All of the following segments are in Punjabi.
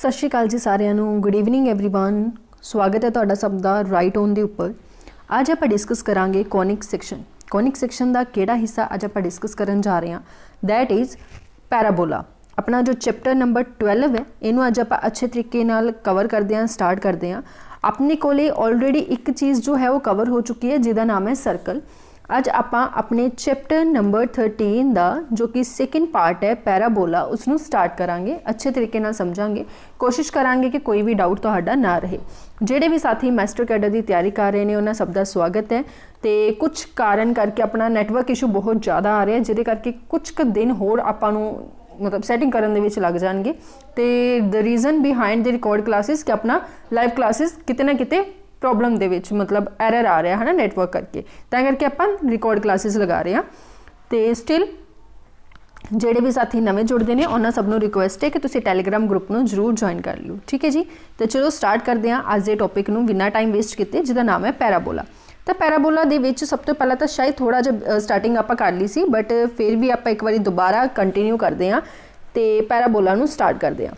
ਸਤਿ ਸ਼੍ਰੀ ਅਕਾਲ ਜੀ ਸਾਰਿਆਂ ਨੂੰ ਗੁੱਡ ਈਵਨਿੰਗ एवरीवन ਸਵਾਗਤ ਹੈ ਤੁਹਾਡਾ ਸਭ ਦਾ ਰਾਈਟ ਔਨ ਦੇ ਉੱਪਰ ਅੱਜ ਆਪਾਂ ਡਿਸਕਸ ਕਰਾਂਗੇ ਕੋਨਿਕ ਸੈਕਸ਼ਨ ਕੋਨਿਕ ਸੈਕਸ਼ਨ ਦਾ ਕਿਹੜਾ ਹਿੱਸਾ ਅੱਜ ਆਪਾਂ ਡਿਸਕਸ ਕਰਨ ਜਾ ਰਹੇ ਹਾਂ ਥੈਟ ਇਜ਼ ਪੈਰਾਬੋਲਾ ਆਪਣਾ ਜੋ ਚੈਪਟਰ ਨੰਬਰ 12 ਹੈ ਇਹਨੂੰ ਅੱਜ ਆਪਾਂ ਅੱਛੇ ਤਰੀਕੇ ਨਾਲ ਕਵਰ ਕਰਦੇ ਹਾਂ ਸਟਾਰਟ ਕਰਦੇ ਹਾਂ ਆਪਣੇ ਕੋਲੇ ਆਲਰੇਡੀ ਇੱਕ ਚੀਜ਼ ਜੋ ਹੈ ਉਹ ਕਵਰ ਹੋ ਚੁੱਕੀ ਹੈ ਜਿਹਦਾ ਨਾਮ ਹੈ ਸਰਕਲ ਅੱਜ ਆਪਾਂ ਆਪਣੇ ਚੈਪਟਰ ਨੰਬਰ 13 ਦਾ ਜੋ ਕਿ ਸੈਕਿੰਡ ਪਾਰਟ ਹੈ ਪੈਰਾਬੋਲਾ ਉਸ ਨੂੰ ਸਟਾਰਟ ਕਰਾਂਗੇ ਅੱਛੇ ਤਰੀਕੇ ਨਾਲ ਸਮਝਾਂਗੇ ਕੋਸ਼ਿਸ਼ ਕਰਾਂਗੇ ਕਿ ਕੋਈ ਵੀ ਡਾਊਟ ਤੁਹਾਡਾ ਨਾ ਰਹੇ ਜਿਹੜੇ ਵੀ ਸਾਥੀ ਮਾਸਟਰ ਕੈਡਰ ਦੀ ਤਿਆਰੀ ਕਰ ਰਹੇ ਨੇ ਉਹਨਾਂ ਸਭ ਦਾ ਸਵਾਗਤ ਹੈ ਤੇ ਕੁਝ ਕਾਰਨ ਕਰਕੇ ਆਪਣਾ ਨੈਟਵਰਕ ਇਸ਼ੂ ਬਹੁਤ ਜ਼ਿਆਦਾ ਆ ਰਿਹਾ ਜਿਹਦੇ ਕਰਕੇ ਕੁਝ ਕੁ ਦਿਨ ਹੋਰ ਆਪਾਂ ਨੂੰ ਮਤਲਬ ਸੈਟਿੰਗ ਕਰਨ ਦੇ ਵਿੱਚ ਲੱਗ ਜਾਣਗੇ ਤੇ the reason behind the record classes ਕਿ ਆਪਣਾ ਲਾਈਵ ਕਲਾਸਿਸ ਕਿਤੇ ਨਾ ਕਿਤੇ ਪ੍ਰੋਬਲਮ ਦੇ ਵਿੱਚ ਮਤਲਬ ਐਰਰ ਆ ਰਿਹਾ ਹੈ ਨਾ ਨੈਟਵਰਕ ਕਰਕੇ ਤਾਂ ਕਰਕੇ ਆਪਾਂ ਰਿਕਾਰਡ ਕਲਾਸਿਸ ਲਗਾ ਰਹੇ ਹਾਂ ਤੇ ਸਟਿਲ ਜਿਹੜੇ ਵੀ ਸਾਥੀ ਨਵੇਂ ਜੁੜਦੇ ਨੇ ਉਹਨਾਂ ਸਭ ਨੂੰ ਰਿਕੁਐਸਟ ਹੈ ਕਿ ਤੁਸੀਂ ਟੈਲੀਗ੍ਰam ਗਰੁੱਪ ਨੂੰ ਜਰੂਰ ਜੁਆਇਨ ਕਰ ਲਿਓ ਠੀਕ ਹੈ ਜੀ ਤੇ ਚਲੋ ਸਟਾਰਟ ਕਰਦੇ ਹਾਂ ਅੱਜ ਦੇ ਟੌਪਿਕ ਨੂੰ ਬਿਨਾਂ ਟਾਈਮ ਵੇਸਟ ਕੀਤੇ ਜਿਹਦਾ ਨਾਮ ਹੈ ਪੈਰਾਬੋਲਾ ਤਾਂ ਪੈਰਾਬੋਲਾ ਦੇ ਵਿੱਚ ਸਭ ਤੋਂ ਪਹਿਲਾਂ ਤਾਂ ਸ਼ਾਇਦ ਥੋੜਾ ਜਿਹਾ ਸਟਾਰਟਿੰਗ ਆਪਾਂ ਕਰ ਲਈ ਸੀ ਬਟ ਫਿਰ ਵੀ ਆਪਾਂ ਇੱਕ ਵਾਰੀ ਦੁਬਾਰਾ ਕੰਟੀਨਿਊ ਕਰਦੇ ਹਾਂ ਤੇ ਪੈਰਾਬੋਲਾ ਨੂੰ ਸਟਾਰਟ ਕਰਦੇ ਹਾਂ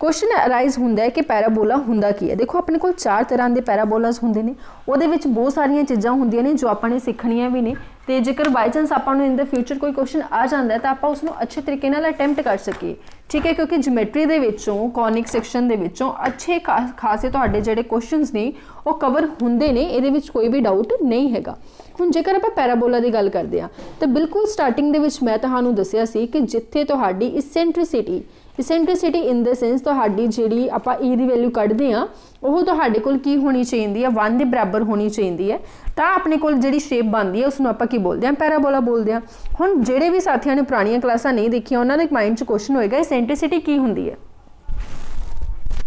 ਕੁਐਸਚਨ ਅਰਾਈਜ਼ ਹੁੰਦਾ ਹੈ ਕਿ ਪੈਰਾਬੋਲਾ ਹੁੰਦਾ ਕੀ ਹੈ ਦੇਖੋ ਆਪਣੇ ਕੋਲ ਚਾਰ ਤਰ੍ਹਾਂ ਦੇ ਪੈਰਾਬੋਲਾਸ ਹੁੰਦੇ ਨੇ ਉਹਦੇ ਵਿੱਚ ਬਹੁਤ ਸਾਰੀਆਂ ਚੀਜ਼ਾਂ ਹੁੰਦੀਆਂ ਨੇ ਜੋ ਆਪਾਂ ਨੇ ਸਿੱਖਣੀਆਂ ਵੀ ਨੇ ਤੇ ਜੇਕਰ ਬਾਈ ਚਾਂਸ ਆਪਾਂ ਨੂੰ ਇਨ ਦਾ ਫਿਊਚਰ ਕੋਈ ਕੁਐਸਚਨ ਆ ਜਾਂਦਾ ਹੈ ਤਾਂ ਆਪਾਂ ਉਸ ਨੂੰ ਅੱਛੇ ਤਰੀਕੇ ਨਾਲ ਅਟੈਂਪਟ ਕਰ ਸਕੀਏ ਠੀਕ ਹੈ ਕਿਉਂਕਿ ਜਿਓਮੈਟਰੀ ਦੇ ਵਿੱਚੋਂ ਕੋਨਿਕ ਸੈਕਸ਼ਨ ਦੇ ਵਿੱਚੋਂ ਅੱਛੇ ਖਾਸੇ ਤੁਹਾਡੇ ਜਿਹੜੇ ਕੁਐਸਚਨਸ ਨੇ ਉਹ ਕਵਰ ਹੁੰਦੇ ਨੇ ਇਹਦੇ ਵਿੱਚ ਕੋਈ ਵੀ ਡਾਊਟ ਨਹੀਂ ਹੈਗਾ ਹੁਣ ਜੇਕਰ ਆਪਾਂ ਪੈਰਾਬੋਲਾ ਦੀ ਗੱਲ ਕਰਦੇ ਆ ਤਾਂ ਬਿਲਕੁਲ ਸਟਾਰਟਿੰਗ ਦੇ ਵਿੱਚ ਮੈਂ ਤੁਹਾਨੂੰ ਦੱਸਿਆ ਸੀ ਕਿ ਜਿੱਥੇ ਤੁਹਾਡੀ ਇਸੈਂਟ੍ਰਿਸਿਟੀ ਇਸੈਂਟ੍ਰਿਸਿਟੀ ਇਨ ਦਾ ਸੈਂਸ ਤੁਹਾਡੀ ਜਿਹੜੀ ਆਪਾਂ e ਦੀ ਵੈਲਿਊ ਕੱਢਦੇ ਆ ਉਹ ਤੁਹਾਡੇ ਕੋਲ ਕੀ ਹੋਣੀ ਚਾਹੀਦੀ ਹੈ 1 ਦੇ ਬਰਾਬਰ ਹੋਣੀ ਚਾਹੀਦੀ ਹੈ ਤਾਂ ਆਪਣੇ ਕੋਲ ਜਿਹੜੀ ਸ਼ੇਪ ਬਣਦੀ ਹੈ ਉਸ ਨੂੰ ਆਪਾਂ ਕੀ ਬੋਲਦੇ ਆ ਪੈਰਾਬੋਲਾ ਬੋਲਦੇ ਆ ਹੁਣ ਜਿਹੜੇ ਵੀ ਸਾਥੀਆਂ ਨੇ ਪੁਰਾਣੀਆਂ ਕਲਾਸਾਂ ਨਹੀਂ ਦੇਖੀਆਂ ਉਹਨਾਂ ਦੇ ਮਾਈਂਡ 'ਚ ਕੁਐਸਚਨ ਹੋਏਗਾ ਇਸੈਂਟ੍ਰਿਸਿਟੀ ਕੀ ਹੁੰਦੀ ਹੈ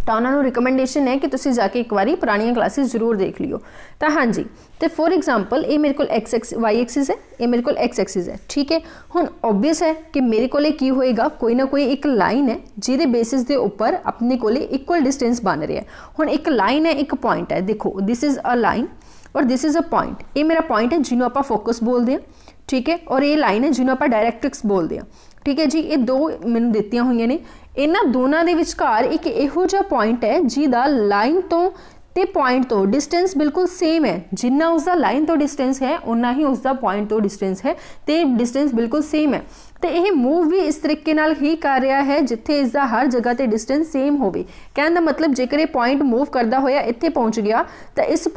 ਤਾਂ ਉਹਨਾਂ ਨੂੰ ਰეკਮੈਂਡੇਸ਼ਨ ਹੈ ਕਿ ਤੁਸੀਂ ਜਾ ਕੇ ਇੱਕ ਵਾਰੀ ਪੁਰਾਣੀਆਂ ਕਲਾਸਿਸ ਜ਼ਰੂਰ ਦੇਖ ਲਿਓ ਤਾਂ ਹਾਂਜੀ ਤੇ ਫੋਰ ਐਗਜ਼ਾਮਪਲ ਇਹ ਮੇਰੇ ਕੋਲ x ਐਕਸ y ਐਕਸਿਸ ਹੈ ਇਹ ਮੇਰੇ ਕੋਲ x ਐਕਸਿਸ ਹੈ ਠੀਕ ਹੈ ਹੁਣ ਆਬਵੀਅਸ ਹੈ ਕਿ ਮੇਰੇ ਕੋਲੇ ਕੀ ਹੋਏਗਾ ਕੋਈ ਨਾ ਕੋਈ ਇੱਕ ਲਾਈਨ ਹੈ ਜਿਹਦੇ ਬੇਸਿਸ ਦੇ ਉੱਪਰ ਆਪਣੇ ਕੋਲੇ ਇਕੁਅਲ ਡਿਸਟੈਂਸ ਬਣ ਰਿਹਾ ਹੁਣ ਇੱਕ ਲਾਈਨ ਹੈ ਇੱਕ ਪੁਆਇੰਟ ਹੈ ਦੇਖੋ ਥਿਸ ਇਜ਼ ਅ ਲਾਈਨ ਔਰ ਥਿਸ ਇਜ਼ ਅ ਪੁਆਇੰਟ ਇਹ ਮੇਰਾ ਪੁਆਇੰਟ ਹੈ ਜਿਹਨੂੰ ਆਪਾਂ ਫੋਕਸ ਬੋਲਦੇ ਹਾਂ ਠੀਕ ਹੈ ਔਰ ਇਹ ਲਾਈਨ ਹੈ ਜਿਹਨੂੰ ਆਪਾਂ ਡਾਇਰੈਕਟ੍ਰਿਕਸ ਬੋਲਦੇ ਹਾਂ ਠੀਕ ਹੈ ਜੀ ਇਹ ਦੋ ਮੈਨੂੰ ਦਿੱਤੀਆਂ ਹੋਈਆਂ ਨੇ ਇਹਨਾਂ ਦੋਨਾਂ ਦੇ ਵਿਚਕਾਰ ਇੱਕ ਇਹੋ ਜਿਹਾ ਪੁਆਇੰਟ ਹੈ ਜਿਹਦਾ ਲਾਈਨ ਤੋਂ ਤੇ ਪੁਆਇੰਟ ਤੋਂ ਡਿਸਟੈਂਸ ਬਿਲਕੁਲ ਸੇਮ ਹੈ ਜਿੰਨਾ ਉਸ ਦਾ ਲਾਈਨ ਤੋਂ ਡਿਸਟੈਂਸ ਹੈ ਉਨਾ ਹੀ ਉਸ ਦਾ ਪੁਆਇੰਟ ਤੋਂ ਡਿਸਟੈਂਸ ਹੈ ਤੇ ਡਿਸਟੈਂਸ ਬਿਲਕੁਲ ਸੇਮ ਹੈ ਤੇ ਇਹ ਮੂਵ ਵੀ ਇਸ ਤਰੀਕੇ ਨਾਲ ਹੀ ਕਰ ਰਿਹਾ ਹੈ ਜਿੱਥੇ ਇਸ ਦਾ ਹਰ ਜਗ੍ਹਾ ਤੇ ਡਿਸਟੈਂਸ ਸੇਮ ਹੋਵੇ ਕਹਿਣ ਦਾ ਮਤਲਬ ਜੇਕਰ ਇਹ ਪੁਆਇੰਟ ਮੂਵ ਕਰਦਾ ਹੋਇਆ ਇੱਥੇ ਪਹੁੰਚ ਗਿਆ ਤਾਂ ਇਸ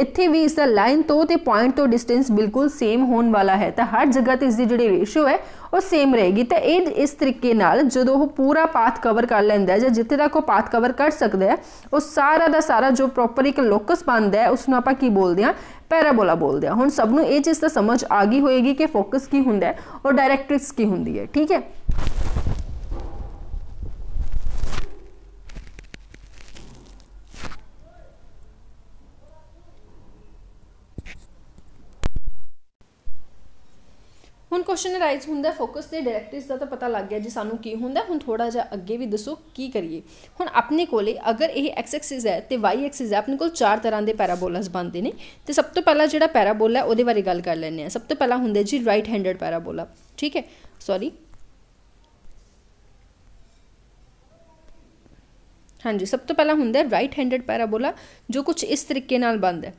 ਇੱਥੇ ਵੀ ਇਸ ਦਾ ਲਾਈਨ ਤੋਂ ਤੇ ਪੁਆਇੰਟ ਤੋਂ ਡਿਸਟੈਂਸ ਬਿਲਕੁਲ ਸੇਮ ਹੋਣ ਵਾਲਾ ਹੈ ਤਾਂ ਹਰ ਜਗ੍ਹਾ ਤੇ ਇਸ ਦੀ ਜਿਹੜੀ ਰੇਸ਼ੋ ਹੈ ਉਹ ਸੇਮ ਰਹੇਗੀ ਤਾਂ ਇਹ ਇਸ ਤਰੀਕੇ ਨਾਲ ਜਦੋਂ ਉਹ ਪੂਰਾ ਪਾਥ ਕਵਰ ਕਰ ਲੈਂਦਾ ਹੈ ਜਾਂ ਜਿੱਥੇ ਤੱਕ ਉਹ ਪਾਥ ਕਵਰ ਕਰ ਸਕਦਾ ਹੈ ਉਹ ਸਾਰਾ ਦਾ ਸਾਰਾ ਜੋ ਪ੍ਰੋਪਰ ਇੱਕ ਲੋਕਸ ਬਣਦਾ ਹੈ ਉਸ ਨੂੰ ਆਪਾਂ ਕੀ ਬੋਲਦੇ ਹਾਂ ਪੈਰਾਬੋਲਾ ਬੋਲਦੇ ਆ ਹੁਣ ਸਭ ਨੂੰ ਇਹ ਚੀਜ਼ ਤਾਂ ਸਮਝ ਆ ਗਈ ਹੋਏਗੀ ਕਿ ਫੋਕਸ ਕੀ ਹੁੰਦਾ ਹੈ ਔਰ ਡਾਇਰੈਕਟ੍ਰਿਕਸ ਕੀ ਹੁੰਦੀ ਹੈ ਠੀਕ ਹੈ ਕੁਐਸਚਨ ਅਰਾਈਜ਼ ਹੁੰਦਾ ਫੋਕਸ ਤੇ ਡਾਇਰੈਕਟਿਵਸ ਦਾ ਤਾਂ ਪਤਾ ਲੱਗ ਗਿਆ ਜੀ ਸਾਨੂੰ ਕੀ ਹੁੰਦਾ ਹੁਣ ਥੋੜਾ ਜਿਹਾ ਅੱਗੇ ਵੀ ਦੱਸੋ ਕੀ ਕਰੀਏ ਹੁਣ ਆਪਣੇ ਕੋਲੇ ਅਗਰ ਇਹ ਐਕਸ ਐਕਸਿਸ ਹੈ ਤੇ ਵਾਈ ਐਕਸਿਸ ਹੈ ਆਪਣੇ ਕੋਲ ਚਾਰ ਤਰ੍ਹਾਂ ਦੇ ਪੈਰਾਬੋਲਾਸ ਬਣਦੇ ਨੇ ਤੇ ਸਭ ਤੋਂ ਪਹਿਲਾਂ ਜਿਹੜਾ ਪੈਰਾਬੋਲਾ ਹੈ ਉਹਦੇ ਬਾਰੇ ਗੱਲ ਕਰ ਲੈਂਦੇ ਆ ਸਭ ਤੋਂ ਪਹਿਲਾਂ ਹੁੰਦਾ ਜੀ ਰਾਈਟ ਹੈਂਡਡ ਪੈਰਾਬੋਲਾ ਠੀਕ ਹੈ ਸੌਰੀ ਹਾਂਜੀ ਸਭ ਤੋਂ ਪਹਿਲਾਂ ਹੁੰਦਾ ਰਾਈਟ ਹੈਂਡਡ ਪੈਰਾਬੋਲਾ ਜੋ ਕੁਝ ਇਸ ਤਰੀਕੇ ਨਾਲ ਬਣਦਾ ਹੈ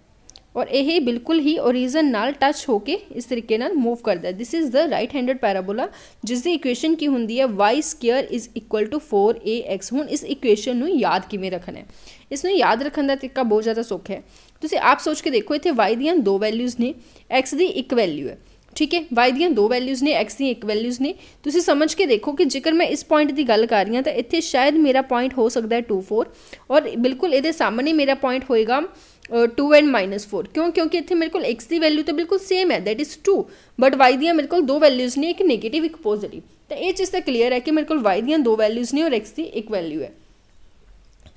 ਔਰ ਇਹ ਬਿਲਕੁਲ ਹੀ ਓਰੀਜਨ ਨਾਲ ਟੱਚ ਹੋ ਕੇ ਇਸ ਤਰੀਕੇ ਨਾਲ ਮੂਵ ਕਰਦਾ ਹੈ this is the right handed parabola ਜਿਸ ਦੀ ਇਕੁਏਸ਼ਨ ਕੀ ਹੁੰਦੀ ਹੈ y square is equal to 4ax ਹੁਣ ਇਸ ਇਕੁਏਸ਼ਨ ਨੂੰ ਯਾਦ ਕਿਵੇਂ ਰੱਖਣਾ ਹੈ ਇਸ ਨੂੰ ਯਾਦ ਰੱਖਣ ਦਾ ਤਰੀਕਾ ਬਹੁਤ ਜ਼ਿਆਦਾ ਸੌਖਾ ਹੈ ਤੁਸੀਂ ਆਪ ਸੋਚ ਕੇ ਦੇਖੋ ਇੱਥੇ y ਦੀਆਂ ਦੋ ਵੈਲਿਊਜ਼ ਨੇ x ਦੀ ਇੱਕ ਵੈਲਿਊ ਹੈ ठीक है वाई दियाँ दो वैल्यूज़ ने एक्स दियाँ एक वैल्यूज़ ने तो समझ के देखो कि जेकर मैं इस पॉइंट की गल कर रही हूँ तो इतने शायद मेरा पॉइंट हो सकता है टू फोर और बिल्कुल ये सामने मेरा पॉइंट होएगा टू एंड माइनस फोर क्यों क्योंकि इतने मेरे को एक्स की वैल्यू तो बिल्कुल सेम है that is two but y दियाँ मेरे को दो वैल्यूज़ ने एक नैगेटिव एक पॉजिटिव तो यह चीज़ तो क्लीयर है कि मेरे को वाई दियाँ दो वैल्यूज़ ने और एक्स की एक वैल्यू है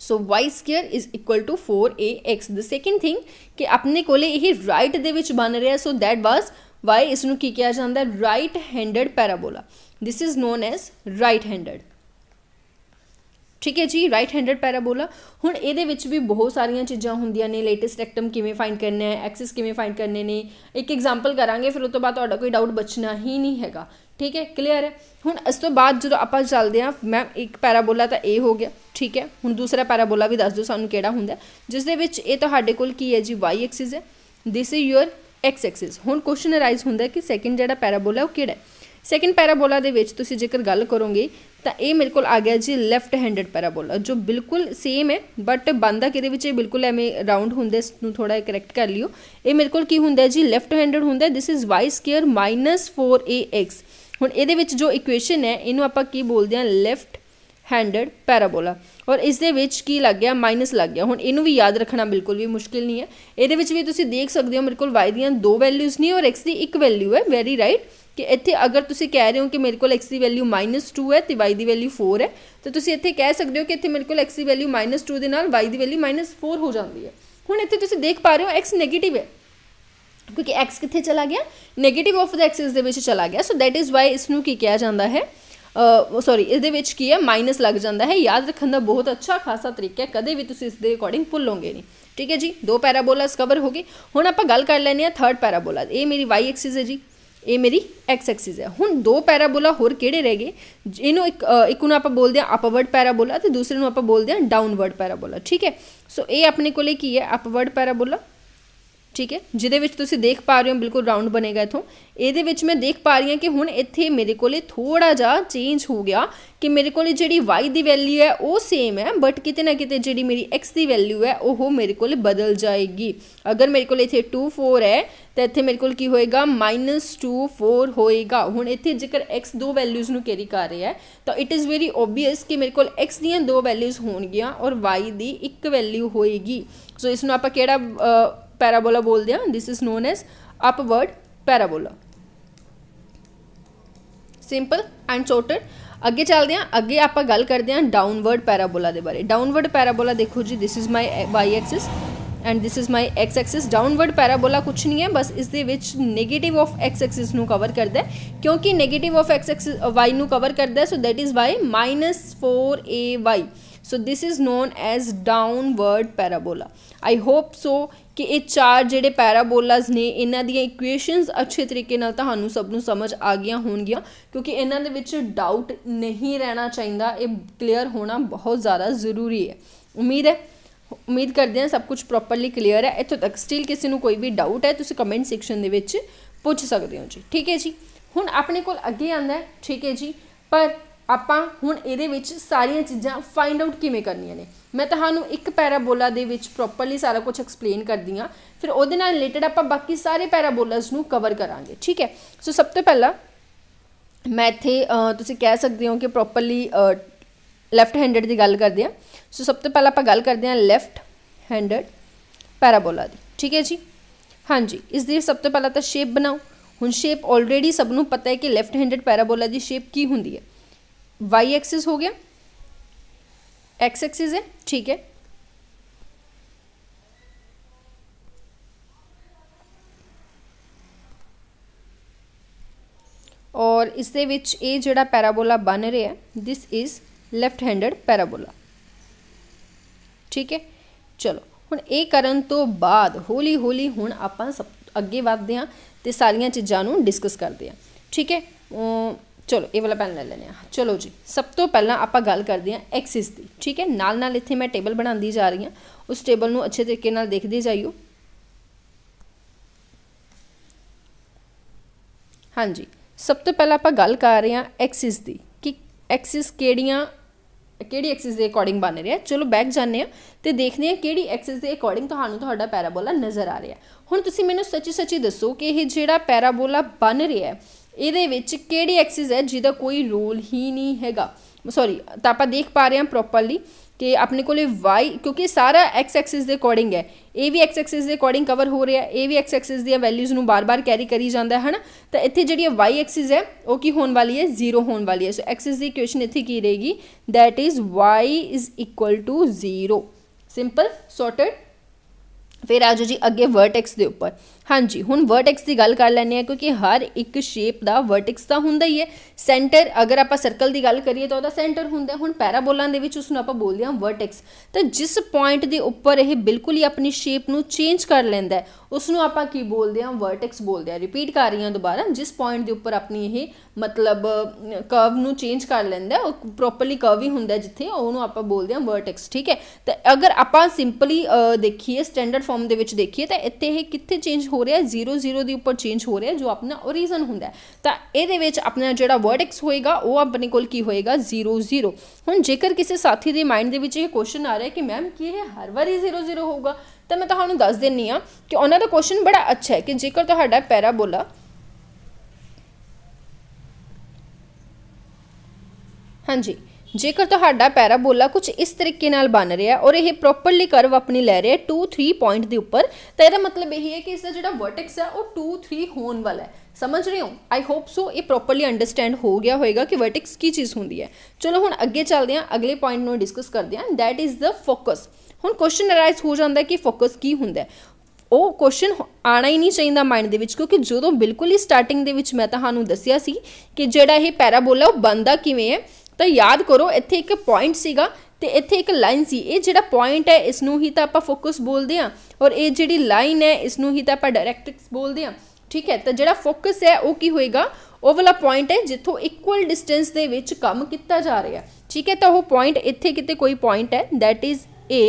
so y square is equal to four a x the second thing कि अपने को राइट के बन रहा है सो दैट वॉज ਵਾਈ ਇਸ ਨੂੰ ਕੀ ਕਿਹਾ ਜਾਂਦਾ ਹੈ right handed parabola this is known as right handed ਠੀਕ ਹੈ ਜੀ ਰਾਈਟ ਹੈਂਡਡ ਪੈਰਾਬੋਲਾ ਹੁਣ ਇਹਦੇ ਵਿੱਚ ਵੀ ਬਹੁਤ ਸਾਰੀਆਂ ਚੀਜ਼ਾਂ ਹੁੰਦੀਆਂ ਨੇ ਲੇਟੈਸਟ ਰੈਕਟਮ ਕਿਵੇਂ ਫਾਈਂਡ ਕਰਨਾ ਹੈ ਐਕਸਿਸ ਕਿਵੇਂ ਫਾਈਂਡ ਕਰਨੇ ਨੇ ਇੱਕ ਐਗਜ਼ਾਮਪਲ ਕਰਾਂਗੇ ਫਿਰ ਉਸ ਤੋਂ ਬਾਅਦ ਤੁਹਾਡਾ ਕੋਈ ਡਾਊਟ ਬਚਣਾ ਹੀ ਨਹੀਂ ਹੈਗਾ ਠੀਕ ਹੈ ਕਲੀਅਰ ਹੈ ਹੁਣ ਇਸ ਤੋਂ ਬਾਅਦ ਜਦੋਂ ਆਪਾਂ ਚੱਲਦੇ ਹਾਂ ਮੈਮ ਇੱਕ ਪੈਰਾਬੋਲਾ ਤਾਂ ਇਹ ਹੋ ਗਿਆ ਠੀਕ ਹੈ ਹੁਣ ਦੂਸਰਾ ਪੈਰਾਬੋਲਾ ਵੀ ਦੱਸ ਦਿਓ ਸਾਨੂੰ ਕਿਹੜਾ ਹੁੰਦਾ ਜਿਸ ਦੇ ਵਿੱਚ ਇਹ ਤੁਹਾਡੇ ਕੋਲ ਕੀ ਹੈ ਜੀ y ਐਕਸਿਸ ਹੈ this is your x axis ਹੁਣ ਕੁਐਸਚਨ ਅਰਾਈਜ਼ ਹੁੰਦਾ ਕਿ ਸੈਕਿੰਡ ਜਿਹੜਾ ਪੈਰਾਬੋਲਾ ਉਹ ਕਿਹੜਾ ਹੈ ਸੈਕਿੰਡ ਪੈਰਾਬੋਲਾ ਦੇ ਵਿੱਚ ਤੁਸੀਂ ਜੇਕਰ ਗੱਲ ਕਰੋਗੇ ਤਾਂ ਇਹ ਮੇਰੇ ਕੋਲ ਆ ਗਿਆ ਜੀ ਲੈਫਟ ਹੈਂਡਡ ਪੈਰਾਬੋਲਾ ਜੋ ਬਿਲਕੁਲ ਸੇਮ ਹੈ ਬਟ ਬੰਦਾ ਕਿਦੇ ਵਿੱਚ ਇਹ ਬਿਲਕੁਲ ਐਵੇਂ ਰਾਉਂਡ ਹੁੰਦੇ ਇਸ ਨੂੰ ਥੋੜਾ ਕਰੈਕਟ ਕਰ ਲਿਓ ਇਹ ਮੇਰੇ ਕੋਲ ਕੀ ਹੁੰਦਾ ਜੀ ਲੈਫਟ ਹੈਂਡਡ ਹੁੰਦਾ this is y square 4ax ਹੁਣ ਇਹਦੇ ਵਿੱਚ ਜੋ ਇਕੁਏਸ਼ਨ ਹੈ ਇਹਨੂੰ ਆਪਾਂ ਕੀ ਬੋਲਦੇ ਆ ਲੈਫਟ ਹੈਂਡਡ ਪੈਰਾਬੋਲਾ ਔਰ ਇਸ ਦੇ ਵਿੱਚ ਕੀ ਲੱਗ ਗਿਆ ਮਾਈਨਸ ਲੱਗ ਗਿਆ ਹੁਣ ਇਹਨੂੰ ਵੀ ਯਾਦ ਰੱਖਣਾ ਬਿਲਕੁਲ ਵੀ ਮੁਸ਼ਕਿਲ ਨਹੀਂ ਹੈ ਇਹਦੇ ਵਿੱਚ ਵੀ ਤੁਸੀਂ ਦੇਖ ਸਕਦੇ ਹੋ ਮੇਰੇ ਕੋਲ y ਦੀਆਂ ਦੋ ਵੈਲਿਊਜ਼ ਨਹੀਂ ਔਰ x ਦੀ ਇੱਕ ਵੈਲਿਊ ਹੈ ਵੈਰੀ ਰਾਈਟ ਕਿ ਇੱਥੇ ਅਗਰ ਤੁਸੀਂ ਕਹਿ ਰਹੇ ਹੋ ਕਿ ਮੇਰੇ ਕੋਲ x ਦੀ ਵੈਲਿਊ -2 ਹੈ ਤੇ y ਦੀ ਵੈਲਿਊ 4 ਹੈ ਤਾਂ ਤੁਸੀਂ ਇੱਥੇ ਕਹਿ ਸਕਦੇ ਹੋ ਕਿ ਇੱਥੇ ਮੇਰੇ ਕੋਲ x ਦੀ ਵੈਲਿਊ -2 ਦੇ ਨਾਲ y ਦੀ ਵੈਲਿਊ -4 ਹੋ ਜਾਂਦੀ ਹੈ ਹੁਣ ਇੱਥੇ ਤੁਸੀਂ ਦੇਖ ਪਾ ਰਹੇ ਹੋ x 네ਗੇਟਿਵ ਹੈ ਕਿਉਂਕਿ x ਕਿੱਥੇ ਚਲਾ ਗਿਆ 네ਗੇਟਿਵ ਆਫ ਦਾ ਐਕਸਿਸ ਦੇ ਵਿੱਚ ਚਲਾ ਗਿਆ ਸੋ ਦੈਟ ਇਜ਼ ਵਾਈ ਇਸ ਨੂੰ ਕੀ ਕਿਹਾ ਜਾਂਦਾ ਹੈ ਸੌਰੀ ਇਸ ਦੇ ਵਿੱਚ ਕੀ ਹੈ ਮਾਈਨਸ ਲੱਗ ਜਾਂਦਾ ਹੈ ਯਾਦ ਰੱਖਣ ਦਾ ਬਹੁਤ ਅੱਛਾ ਖਾਸਾ ਤਰੀਕਾ ਹੈ ਕਦੇ ਵੀ ਤੁਸੀਂ ਇਸ ਦੇ ਅਕੋਰਡਿੰਗ ਭੁੱਲੋਗੇ ਨਹੀਂ ਠੀਕ ਹੈ ਜੀ ਦੋ ਪੈਰਾਬੋਲਾਸ ਕਵਰ ਹੋ ਗਏ ਹੁਣ ਆਪਾਂ ਗੱਲ ਕਰ ਲੈਨੇ ਆ ਥਰਡ ਪੈਰਾਬੋਲਾ ਇਹ ਮੇਰੀ y ਐਕਸਿਸ ਹੈ ਜੀ ਇਹ ਮੇਰੀ x ਐਕਸਿਸ ਹੈ ਹੁਣ ਦੋ ਪੈਰਾਬੋਲਾ ਹੋਰ ਕਿਹੜੇ ਰਹਿ ਗਏ ਇਹਨੂੰ ਇੱਕ ਇੱਕ ਨੂੰ ਆਪਾਂ ਬੋਲਦੇ ਆ ਅਪਵਰਡ ਪੈਰਾਬੋਲਾ ਤੇ ਦੂਸਰੇ ਨੂੰ ਆਪਾਂ ਬੋਲਦੇ ਆ ਡਾਊਨਵਰਡ ਪੈਰਾਬੋਲਾ ਠੀਕ ਹੈ ਸੋ ਇਹ ਆਪਣੇ ਕੋਲੇ ਕੀ ਹੈ ਅਪਵਰਡ ਪੈਰਾਬੋਲਾ ਠੀਕ ਹੈ ਜਿਹਦੇ ਵਿੱਚ ਤੁਸੀਂ ਦੇਖ ਪਾ ਰਹੇ ਹੋ ਬਿਲਕੁਲ ਰਾਉਂਡ ਬਣੇਗਾ ਇਥੋਂ ਇਹਦੇ ਵਿੱਚ ਮੈਂ ਦੇਖ ਪਾ ਰਹੀ ਹਾਂ ਕਿ ਹੁਣ ਇੱਥੇ ਮੇਰੇ ਕੋਲੇ ਥੋੜਾ ਜਿਹਾ ਚੇਂਜ ਹੋ ਗਿਆ ਕਿ ਮੇਰੇ ਕੋਲੇ ਜਿਹੜੀ y ਦੀ ਵੈਲਿਊ ਹੈ ਉਹ ਸੇਮ ਹੈ ਬਟ ਕਿਤੇ ਨਾ ਕਿਤੇ ਜਿਹੜੀ ਮੇਰੀ x ਦੀ ਵੈਲਿਊ ਹੈ ਉਹ ਮੇਰੇ ਕੋਲੇ ਬਦਲ ਜਾਏਗੀ ਅਗਰ ਮੇਰੇ ਕੋਲੇ ਇੱਥੇ 2 4 ਹੈ ਤਾਂ ਇੱਥੇ ਮੇਰੇ ਕੋਲ ਕੀ ਹੋਏਗਾ -2 4 ਹੋਏਗਾ ਹੁਣ ਇੱਥੇ ਜੇਕਰ x ਦੋ ਵੈਲਿਊਜ਼ ਨੂੰ ਕੈਰੀ ਕਰ ਰਿਹਾ ਹੈ ਤਾਂ ਇਟ ਇਜ਼ ਵੈਰੀ ਓਬਵੀਅਸ ਕਿ ਮੇਰੇ ਕੋਲ x ਦੀਆਂ ਦੋ ਵੈਲਿਊਜ਼ ਹੋਣਗੀਆਂ ਔਰ y ਦੀ ਇੱਕ ਵੈਲਿਊ ਹੋਏਗੀ ਸੋ ਇਸ ਨੂੰ ਆਪਾਂ ਕਿਹੜਾ पैराबोला बोलते हैं this is known as upward parabola simple and shorter अगे चलते हैं अगे आप गल करते हैं डाउनवर्ड पैराबोला के बारे डाउनवर्ड पैराबोला देखो जी this is my y axis and this is my x axis downward parabola कुछ नहीं है बस इस negative of x axis cover करता है क्योंकि negative of x axis y cover करता है so that is y minus four a y so this is known as downward parabola i hope so ਕਿ ਇਹ ਚਾਰ ਜਿਹੜੇ ਪੈਰਾਬੋਲਾਸ ਨੇ ਇਹਨਾਂ ਦੀਆਂ ਇਕੁਏਸ਼ਨਸ ਅੱਛੇ ਤਰੀਕੇ ਨਾਲ ਤੁਹਾਨੂੰ ਸਭ ਨੂੰ ਸਮਝ ਆ ਗਈਆਂ ਹੋਣਗੀਆਂ ਕਿਉਂਕਿ ਇਹਨਾਂ ਦੇ ਵਿੱਚ ਡਾਊਟ ਨਹੀਂ ਰਹਿਣਾ ਚਾਹੀਦਾ ਇਹ ਕਲੀਅਰ ਹੋਣਾ ਬਹੁਤ ਜ਼ਿਆਦਾ ਜ਼ਰੂਰੀ ਹੈ ਉਮੀਦ ਹੈ ਉਮੀਦ ਕਰਦੇ ਹਾਂ ਸਭ ਕੁਝ ਪ੍ਰੋਪਰਲੀ ਕਲੀਅਰ ਹੈ ਇੱਥੋਂ ਤੱਕ ਸਟਿਲ ਕਿਸੇ ਨੂੰ ਕੋਈ ਵੀ ਡਾਊਟ ਹੈ ਤੁਸੀਂ ਕਮੈਂਟ ਸੈਕਸ਼ਨ ਦੇ ਵਿੱਚ ਪੁੱਛ ਸਕਦੇ ਹੋ ਜੀ ਠੀਕ ਹੈ ਜੀ ਹੁਣ ਆਪਣੇ ਕੋਲ ਅੱਗੇ ਆਂਦਾ ਹੈ ਠੀਕ ਹੈ ਜੀ ਪਰ ਆਪਾਂ ਹੁਣ ਇਹਦੇ ਵਿੱਚ ਸਾਰੀਆਂ ਚੀਜ਼ਾਂ ਫਾਈਂਡ ਆਊਟ ਕਿਵੇਂ ਕਰਨੀਆਂ ਨੇ ਮੈਂ ਤੁਹਾਨੂੰ ਇੱਕ ਪੈਰਾਬੋਲਾ ਦੇ ਵਿੱਚ ਪ੍ਰੋਪਰਲੀ ਸਾਰਾ ਕੁਝ ਐਕਸਪਲੇਨ ਕਰਦੀ ਆ ਫਿਰ ਉਹਦੇ ਨਾਲ ਰਿਲੇਟਡ ਆਪਾਂ ਬਾਕੀ ਸਾਰੇ ਪੈਰਾਬੋਲਸ ਨੂੰ ਕਵਰ ਕਰਾਂਗੇ ਠੀਕ ਹੈ ਸੋ ਸਭ ਤੋਂ ਪਹਿਲਾਂ ਮੈਂ ਇੱਥੇ ਤੁਸੀਂ ਕਹਿ ਸਕਦੇ ਹੋ ਕਿ ਪ੍ਰੋਪਰਲੀ ਲੈਫਟ ਹੈਂਡਡ ਦੀ ਗੱਲ ਕਰਦੇ ਆ ਸੋ ਸਭ ਤੋਂ ਪਹਿਲਾਂ ਆਪਾਂ ਗੱਲ ਕਰਦੇ ਆ ਲੈਫਟ ਹੈਂਡਡ ਪੈਰਾਬੋਲਾ ਦੀ ਠੀਕ ਹੈ ਜੀ ਹਾਂਜੀ ਇਸ ਦੀ ਸਭ ਤੋਂ ਪਹਿਲਾਂ ਤਾਂ ਸ਼ੇਪ ਬਣਾਓ ਹੁਣ ਸ਼ੇਪ ਆਲਰੇਡੀ ਸਭ ਨੂੰ ਪਤਾ ਹੈ ਕਿ ਲੈਫਟ ਹੈਂਡਡ ਪੈਰਾਬੋਲਾ ਦੀ ਸ਼ੇਪ ਕੀ ਹੁੰਦੀ ਹੈ वाई एक्सिस हो गया एक्स एक्सिस है ठीक है ਔਰ ਇਸ ਦੇ ਵਿੱਚ ਇਹ ਜਿਹੜਾ ਪੈਰਾਬੋਲਾ ਬਣ ਰਿਹਾ this is left handed parabola ਠੀਕ ਹੈ ਚਲੋ ਹੁਣ ਇਹ ਕਰਨ ਤੋਂ ਬਾਅਦ ਹੌਲੀ ਹੌਲੀ ਹੁਣ ਆਪਾਂ ਅੱਗੇ ਵਧਦੇ ਹਾਂ ਤੇ ਸਾਰੀਆਂ ਚੀਜ਼ਾਂ ਨੂੰ ਡਿਸਕਸ ਕਰਦੇ ਹਾਂ ਠੀਕ ਹੈ ਚਲੋ ਇਹ ਵਾਲਾ ਪੈਨ ਲੈ ਲੈਨੇ ਆ ਚਲੋ ਜੀ ਸਭ ਤੋਂ ਪਹਿਲਾਂ ਆਪਾਂ ਗੱਲ ਕਰਦੇ ਆ ਐਕਸਿਸ ਦੀ ਠੀਕ ਹੈ ਨਾਲ ਨਾਲ ਇੱਥੇ ਮੈਂ ਟੇਬਲ ਬਣਾਉਂਦੀ ਜਾ ਰਹੀ ਆ ਉਸ ਟੇਬਲ ਨੂੰ ਅੱਛੇ ਤਰੀਕੇ ਨਾਲ ਦੇਖਦੇ ਜਾਈਓ ਹਾਂਜੀ ਸਭ ਤੋਂ ਪਹਿਲਾਂ ਆਪਾਂ ਗੱਲ ਕਰ ਰਹੇ ਆ ਐਕਸਿਸ ਦੀ ਕਿ ਐਕਸਿਸ ਕਿਹੜੀਆਂ ਕਿਹੜੀ ਐਕਸਿਸ ਦੇ ਅਕੋਰਡਿੰਗ ਬਣ ਰਿਹਾ ਚਲੋ ਬੈਕ ਜਾਂਦੇ ਆ ਤੇ ਦੇਖਦੇ ਆ ਕਿਹੜੀ ਐਕਸਿਸ ਦੇ ਅਕੋਰਡਿੰਗ ਤੁਹਾਨੂੰ ਤੁਹਾਡਾ ਪੈਰਾਬੋਲਾ ਨਜ਼ਰ ਆ ਰਿਹਾ ਹੁਣ ਤੁਸੀਂ ਮੈਨੂੰ ਸੱਚੀ ਸੱਚੀ ਦੱਸੋ ਕਿ ਇਹ ਜਿਹੜਾ ਪੈਰਾਬੋਲਾ ਬਣ ਰਿਹਾ ਹੈ ਇਹਦੇ ਵਿੱਚ ਕਿਹੜੀ ਐਕਸਿਸ ਹੈ ਜਿਹਦਾ ਕੋਈ ਰੋਲ ਹੀ ਨਹੀਂ ਹੈਗਾ ਸੌਰੀ ਤਾਂ ਆਪਾਂ ਦੇਖ ਪਾ ਰਹੇ ਹਾਂ ਪ੍ਰੋਪਰਲੀ ਕਿ ਆਪਣੇ ਕੋਲੇ y ਕਿਉਂਕਿ ਸਾਰਾ x ਐਕਸਿਸ ਦੇ ਅਕੋਰਡਿੰਗ ਹੈ ਇਹ ਵੀ x ਐਕਸਿਸ ਦੇ ਅਕੋਰਡਿੰਗ ਕਵਰ ਹੋ ਰਿਹਾ ਇਹ ਵੀ x ਐਕਸਿਸ ਦੀਆਂ ਵੈਲਿਊਜ਼ ਨੂੰ ਬਾਰ-ਬਾਰ ਕੈਰੀ ਕਰੀ ਜਾਂਦਾ ਹੈ ਹਨਾ ਤਾਂ ਇੱਥੇ ਜਿਹੜੀ y ਐਕਸਿਸ ਹੈ ਉਹ ਕੀ ਹੋਣ ਵਾਲੀ ਹੈ ਜ਼ੀਰੋ ਹੋਣ ਵਾਲੀ ਹੈ ਸੋ ਐਕਸਿਸ ਦੀ ਇਕੁਏਸ਼ਨ ਇੱਥੇ ਕੀ ਰਹੇਗੀ that is y is equal to zero simple sorted ਫਿਰ ਆਜੋ ਜੀ ਅੱਗੇ ਵਰਟੈਕਸ ਦੇ ਉੱਪਰ ਹਾਂਜੀ ਹੁਣ ਵਰਟੈਕਸ ਦੀ ਗੱਲ ਕਰ ਲੈਣੇ ਆ ਕਿਉਂਕਿ ਹਰ ਇੱਕ ਸ਼ੇਪ ਦਾ ਵਰਟੈਕਸ ਤਾਂ ਹੁੰਦਾ ਹੀ ਹੈ ਸੈਂਟਰ ਅਗਰ ਆਪਾਂ ਸਰਕਲ ਦੀ ਗੱਲ ਕਰੀਏ ਤਾਂ ਉਹਦਾ ਸੈਂਟਰ ਹੁੰਦਾ ਹੁਣ ਪੈਰਾਬੋਲਾਂ ਦੇ ਵਿੱਚ ਉਸ ਨੂੰ ਆਪਾਂ ਬੋਲਦੇ ਹਾਂ ਵਰਟੈਕਸ ਤਾਂ ਜਿਸ ਪੁਆਇੰਟ ਦੇ ਉੱਪਰ ਇਹ ਬਿਲਕੁਲ ਹੀ ਆਪਣੀ ਸ਼ੇਪ ਨੂੰ ਚੇਂਜ ਕਰ ਲੈਂਦਾ ਉਸ ਨੂੰ ਆਪਾਂ ਕੀ ਬੋਲਦੇ ਹਾਂ ਵਰਟੈਕਸ ਬੋਲਦੇ ਆ ਰਿਪੀਟ ਕਰ ਰਹੀ ਹਾਂ ਦੁਬਾਰਾ ਜਿਸ ਪੁਆਇੰਟ ਦੇ ਉੱਪਰ ਆਪਣੀ ਇਹ ਮਤਲਬ ਕਰਵ ਨੂੰ ਚੇਂਜ ਕਰ ਲੈਂਦਾ ਉਹ ਪ੍ਰੋਪਰਲੀ ਕਰਵ ਹੀ ਹੁੰਦਾ ਜਿੱਥੇ ਉਹਨੂੰ ਆਪਾਂ ਬੋਲਦੇ ਹਾਂ ਵਰਟੈਕਸ ਠੀਕ ਹੈ ਤਾਂ ਅਗਰ ਆਪਾਂ ਸਿੰਪਲੀ ਦੇਖੀਏ ਸਟੈਂਡਰਡ ਫਾਰਮ ਦੇ ਵਿੱਚ ਦੇਖੀਏ ਤਾਂ ਇੱਥੇ ਇਹ ਕਿੱਥੇ ਚੇਂਜ ਹੋ ਹੋ ਰਿਹਾ 00 ਦੇ ਉੱਪਰ ਚੇਂਜ ਹੋ ਰਿਹਾ ਜੋ ਆਪਣਾ ਓਰੀਜਨ ਹੁੰਦਾ ਤਾਂ ਇਹਦੇ ਵਿੱਚ ਆਪਣਾ ਜਿਹੜਾ ਵਰਟੈਕਸ ਹੋਏਗਾ ਉਹ ਆਪਣੇ ਕੋਲ ਕੀ ਹੋਏਗਾ 00 ਹੁਣ ਜੇਕਰ ਕਿਸੇ ਸਾਥੀ ਦੇ ਮਾਈਂਡ ਦੇ ਵਿੱਚ ਇਹ ਕੁਐਸਚਨ ਆ ਰਿਹਾ ਕਿ ਮੈਮ ਕੀ ਇਹ ਹਰ ਵਾਰੀ 00 ਹੋਊਗਾ ਤਾਂ ਮੈਂ ਤੁਹਾਨੂੰ ਦੱਸ ਦਿੰਨੀ ਆ ਕਿ ਉਹਨਾਂ ਦਾ ਕੁਐਸਚਨ ਬੜਾ ਅੱਛਾ ਹੈ ਕਿ ਜੇਕਰ ਤੁਹਾਡਾ ਪੈਰਾਬੋਲਾ ਹਾਂਜੀ ਜੇਕਰ ਤੁਹਾਡਾ ਪੈਰਾਬੋਲਾ ਕੁਝ ਇਸ ਤਰੀਕੇ ਨਾਲ ਬਣ ਰਿਹਾ ਔਰ ਇਹ ਪ੍ਰੋਪਰਲੀ ਕਰਵ ਆਪਣੀ ਲੈ ਰਿਹਾ 2 3 ਪੁਆਇੰਟ ਦੇ ਉੱਪਰ ਤਾਂ ਇਹਦਾ ਮਤਲਬ ਇਹ ਹੈ ਕਿ ਇਸ ਦਾ ਜਿਹੜਾ ਵਰਟੈਕਸ ਹੈ ਉਹ 2 3 ਹੋਣ ਵਾਲਾ ਹੈ ਸਮਝ ਰਹੇ ਹੋ ਆਈ ਹੋਪ ਸੋ ਇਹ ਪ੍ਰੋਪਰਲੀ ਅੰਡਰਸਟੈਂਡ ਹੋ ਗਿਆ ਹੋਵੇਗਾ ਕਿ ਵਰਟੈਕਸ ਕੀ ਚੀਜ਼ ਹੁੰਦੀ ਹੈ ਚਲੋ ਹੁਣ ਅੱਗੇ ਚੱਲਦੇ ਹਾਂ ਅਗਲੇ ਪੁਆਇੰਟ ਨੂੰ ਡਿਸਕਸ ਕਰਦੇ ਹਾਂ ਥੈਟ ਇਜ਼ ਦਾ ਫੋਕਸ ਹੁਣ ਕੁਐਸਚਨ ਅਰਾਈਜ਼ ਹੋ ਜਾਂਦਾ ਕਿ ਫੋਕਸ ਕੀ ਹੁੰਦਾ ਹੈ ਉਹ ਕੁਐਸਚਨ ਆਣਾ ਹੀ ਨਹੀਂ ਚਾਹੀਦਾ ਮਾਈਂਡ ਦੇ ਵਿੱਚ ਕਿਉਂਕਿ ਜਦੋਂ ਬਿਲਕੁਲ ਹੀ ਸਟਾਰਟਿੰਗ ਦੇ ਵਿੱਚ ਮੈਂ ਤੁਹਾਨੂੰ ਦੱਸਿਆ ਸੀ ਕਿ ਜਿਹੜਾ ਇਹ ਪੈਰਾਬੋਲਾ ਉਹ ਬੰਦਾ ਕਿਵੇਂ ਹੈ ਤਾਂ ਯਾਦ ਕਰੋ ਇੱਥੇ ਇੱਕ ਪੁਆਇੰਟ ਸੀਗਾ ਤੇ ਇੱਥੇ ਇੱਕ ਲਾਈਨ ਸੀ ਇਹ ਜਿਹੜਾ ਪੁਆਇੰਟ ਹੈ ਇਸ ਨੂੰ ਹੀ ਤਾਂ ਆਪਾਂ ਫੋਕਸ ਬੋਲਦੇ ਆ ਔਰ ਇਹ ਜਿਹੜੀ ਲਾਈਨ ਹੈ ਇਸ ਨੂੰ ਹੀ ਤਾਂ ਆਪਾਂ ਡਾਇਰੈਕਟ੍ਰਿਕਸ ਬੋਲਦੇ ਆ ਠੀਕ ਹੈ ਤਾਂ ਜਿਹੜਾ ਫੋਕਸ ਹੈ ਉਹ ਕੀ ਹੋਏਗਾ ਉਹ ਵਾਲਾ ਪੁਆਇੰਟ ਹੈ ਜਿੱਥੋਂ ਇਕੁਅਲ ਡਿਸਟੈਂਸ ਦੇ ਵਿੱਚ ਕੰਮ ਕੀਤਾ ਜਾ ਰਿਹਾ ਠੀਕ ਹੈ ਤਾਂ ਉਹ ਪੁਆਇੰਟ ਇੱਥੇ ਕਿਤੇ ਕੋਈ ਪੁਆਇੰਟ ਹੈ ਥੈਟ ਇਜ਼ A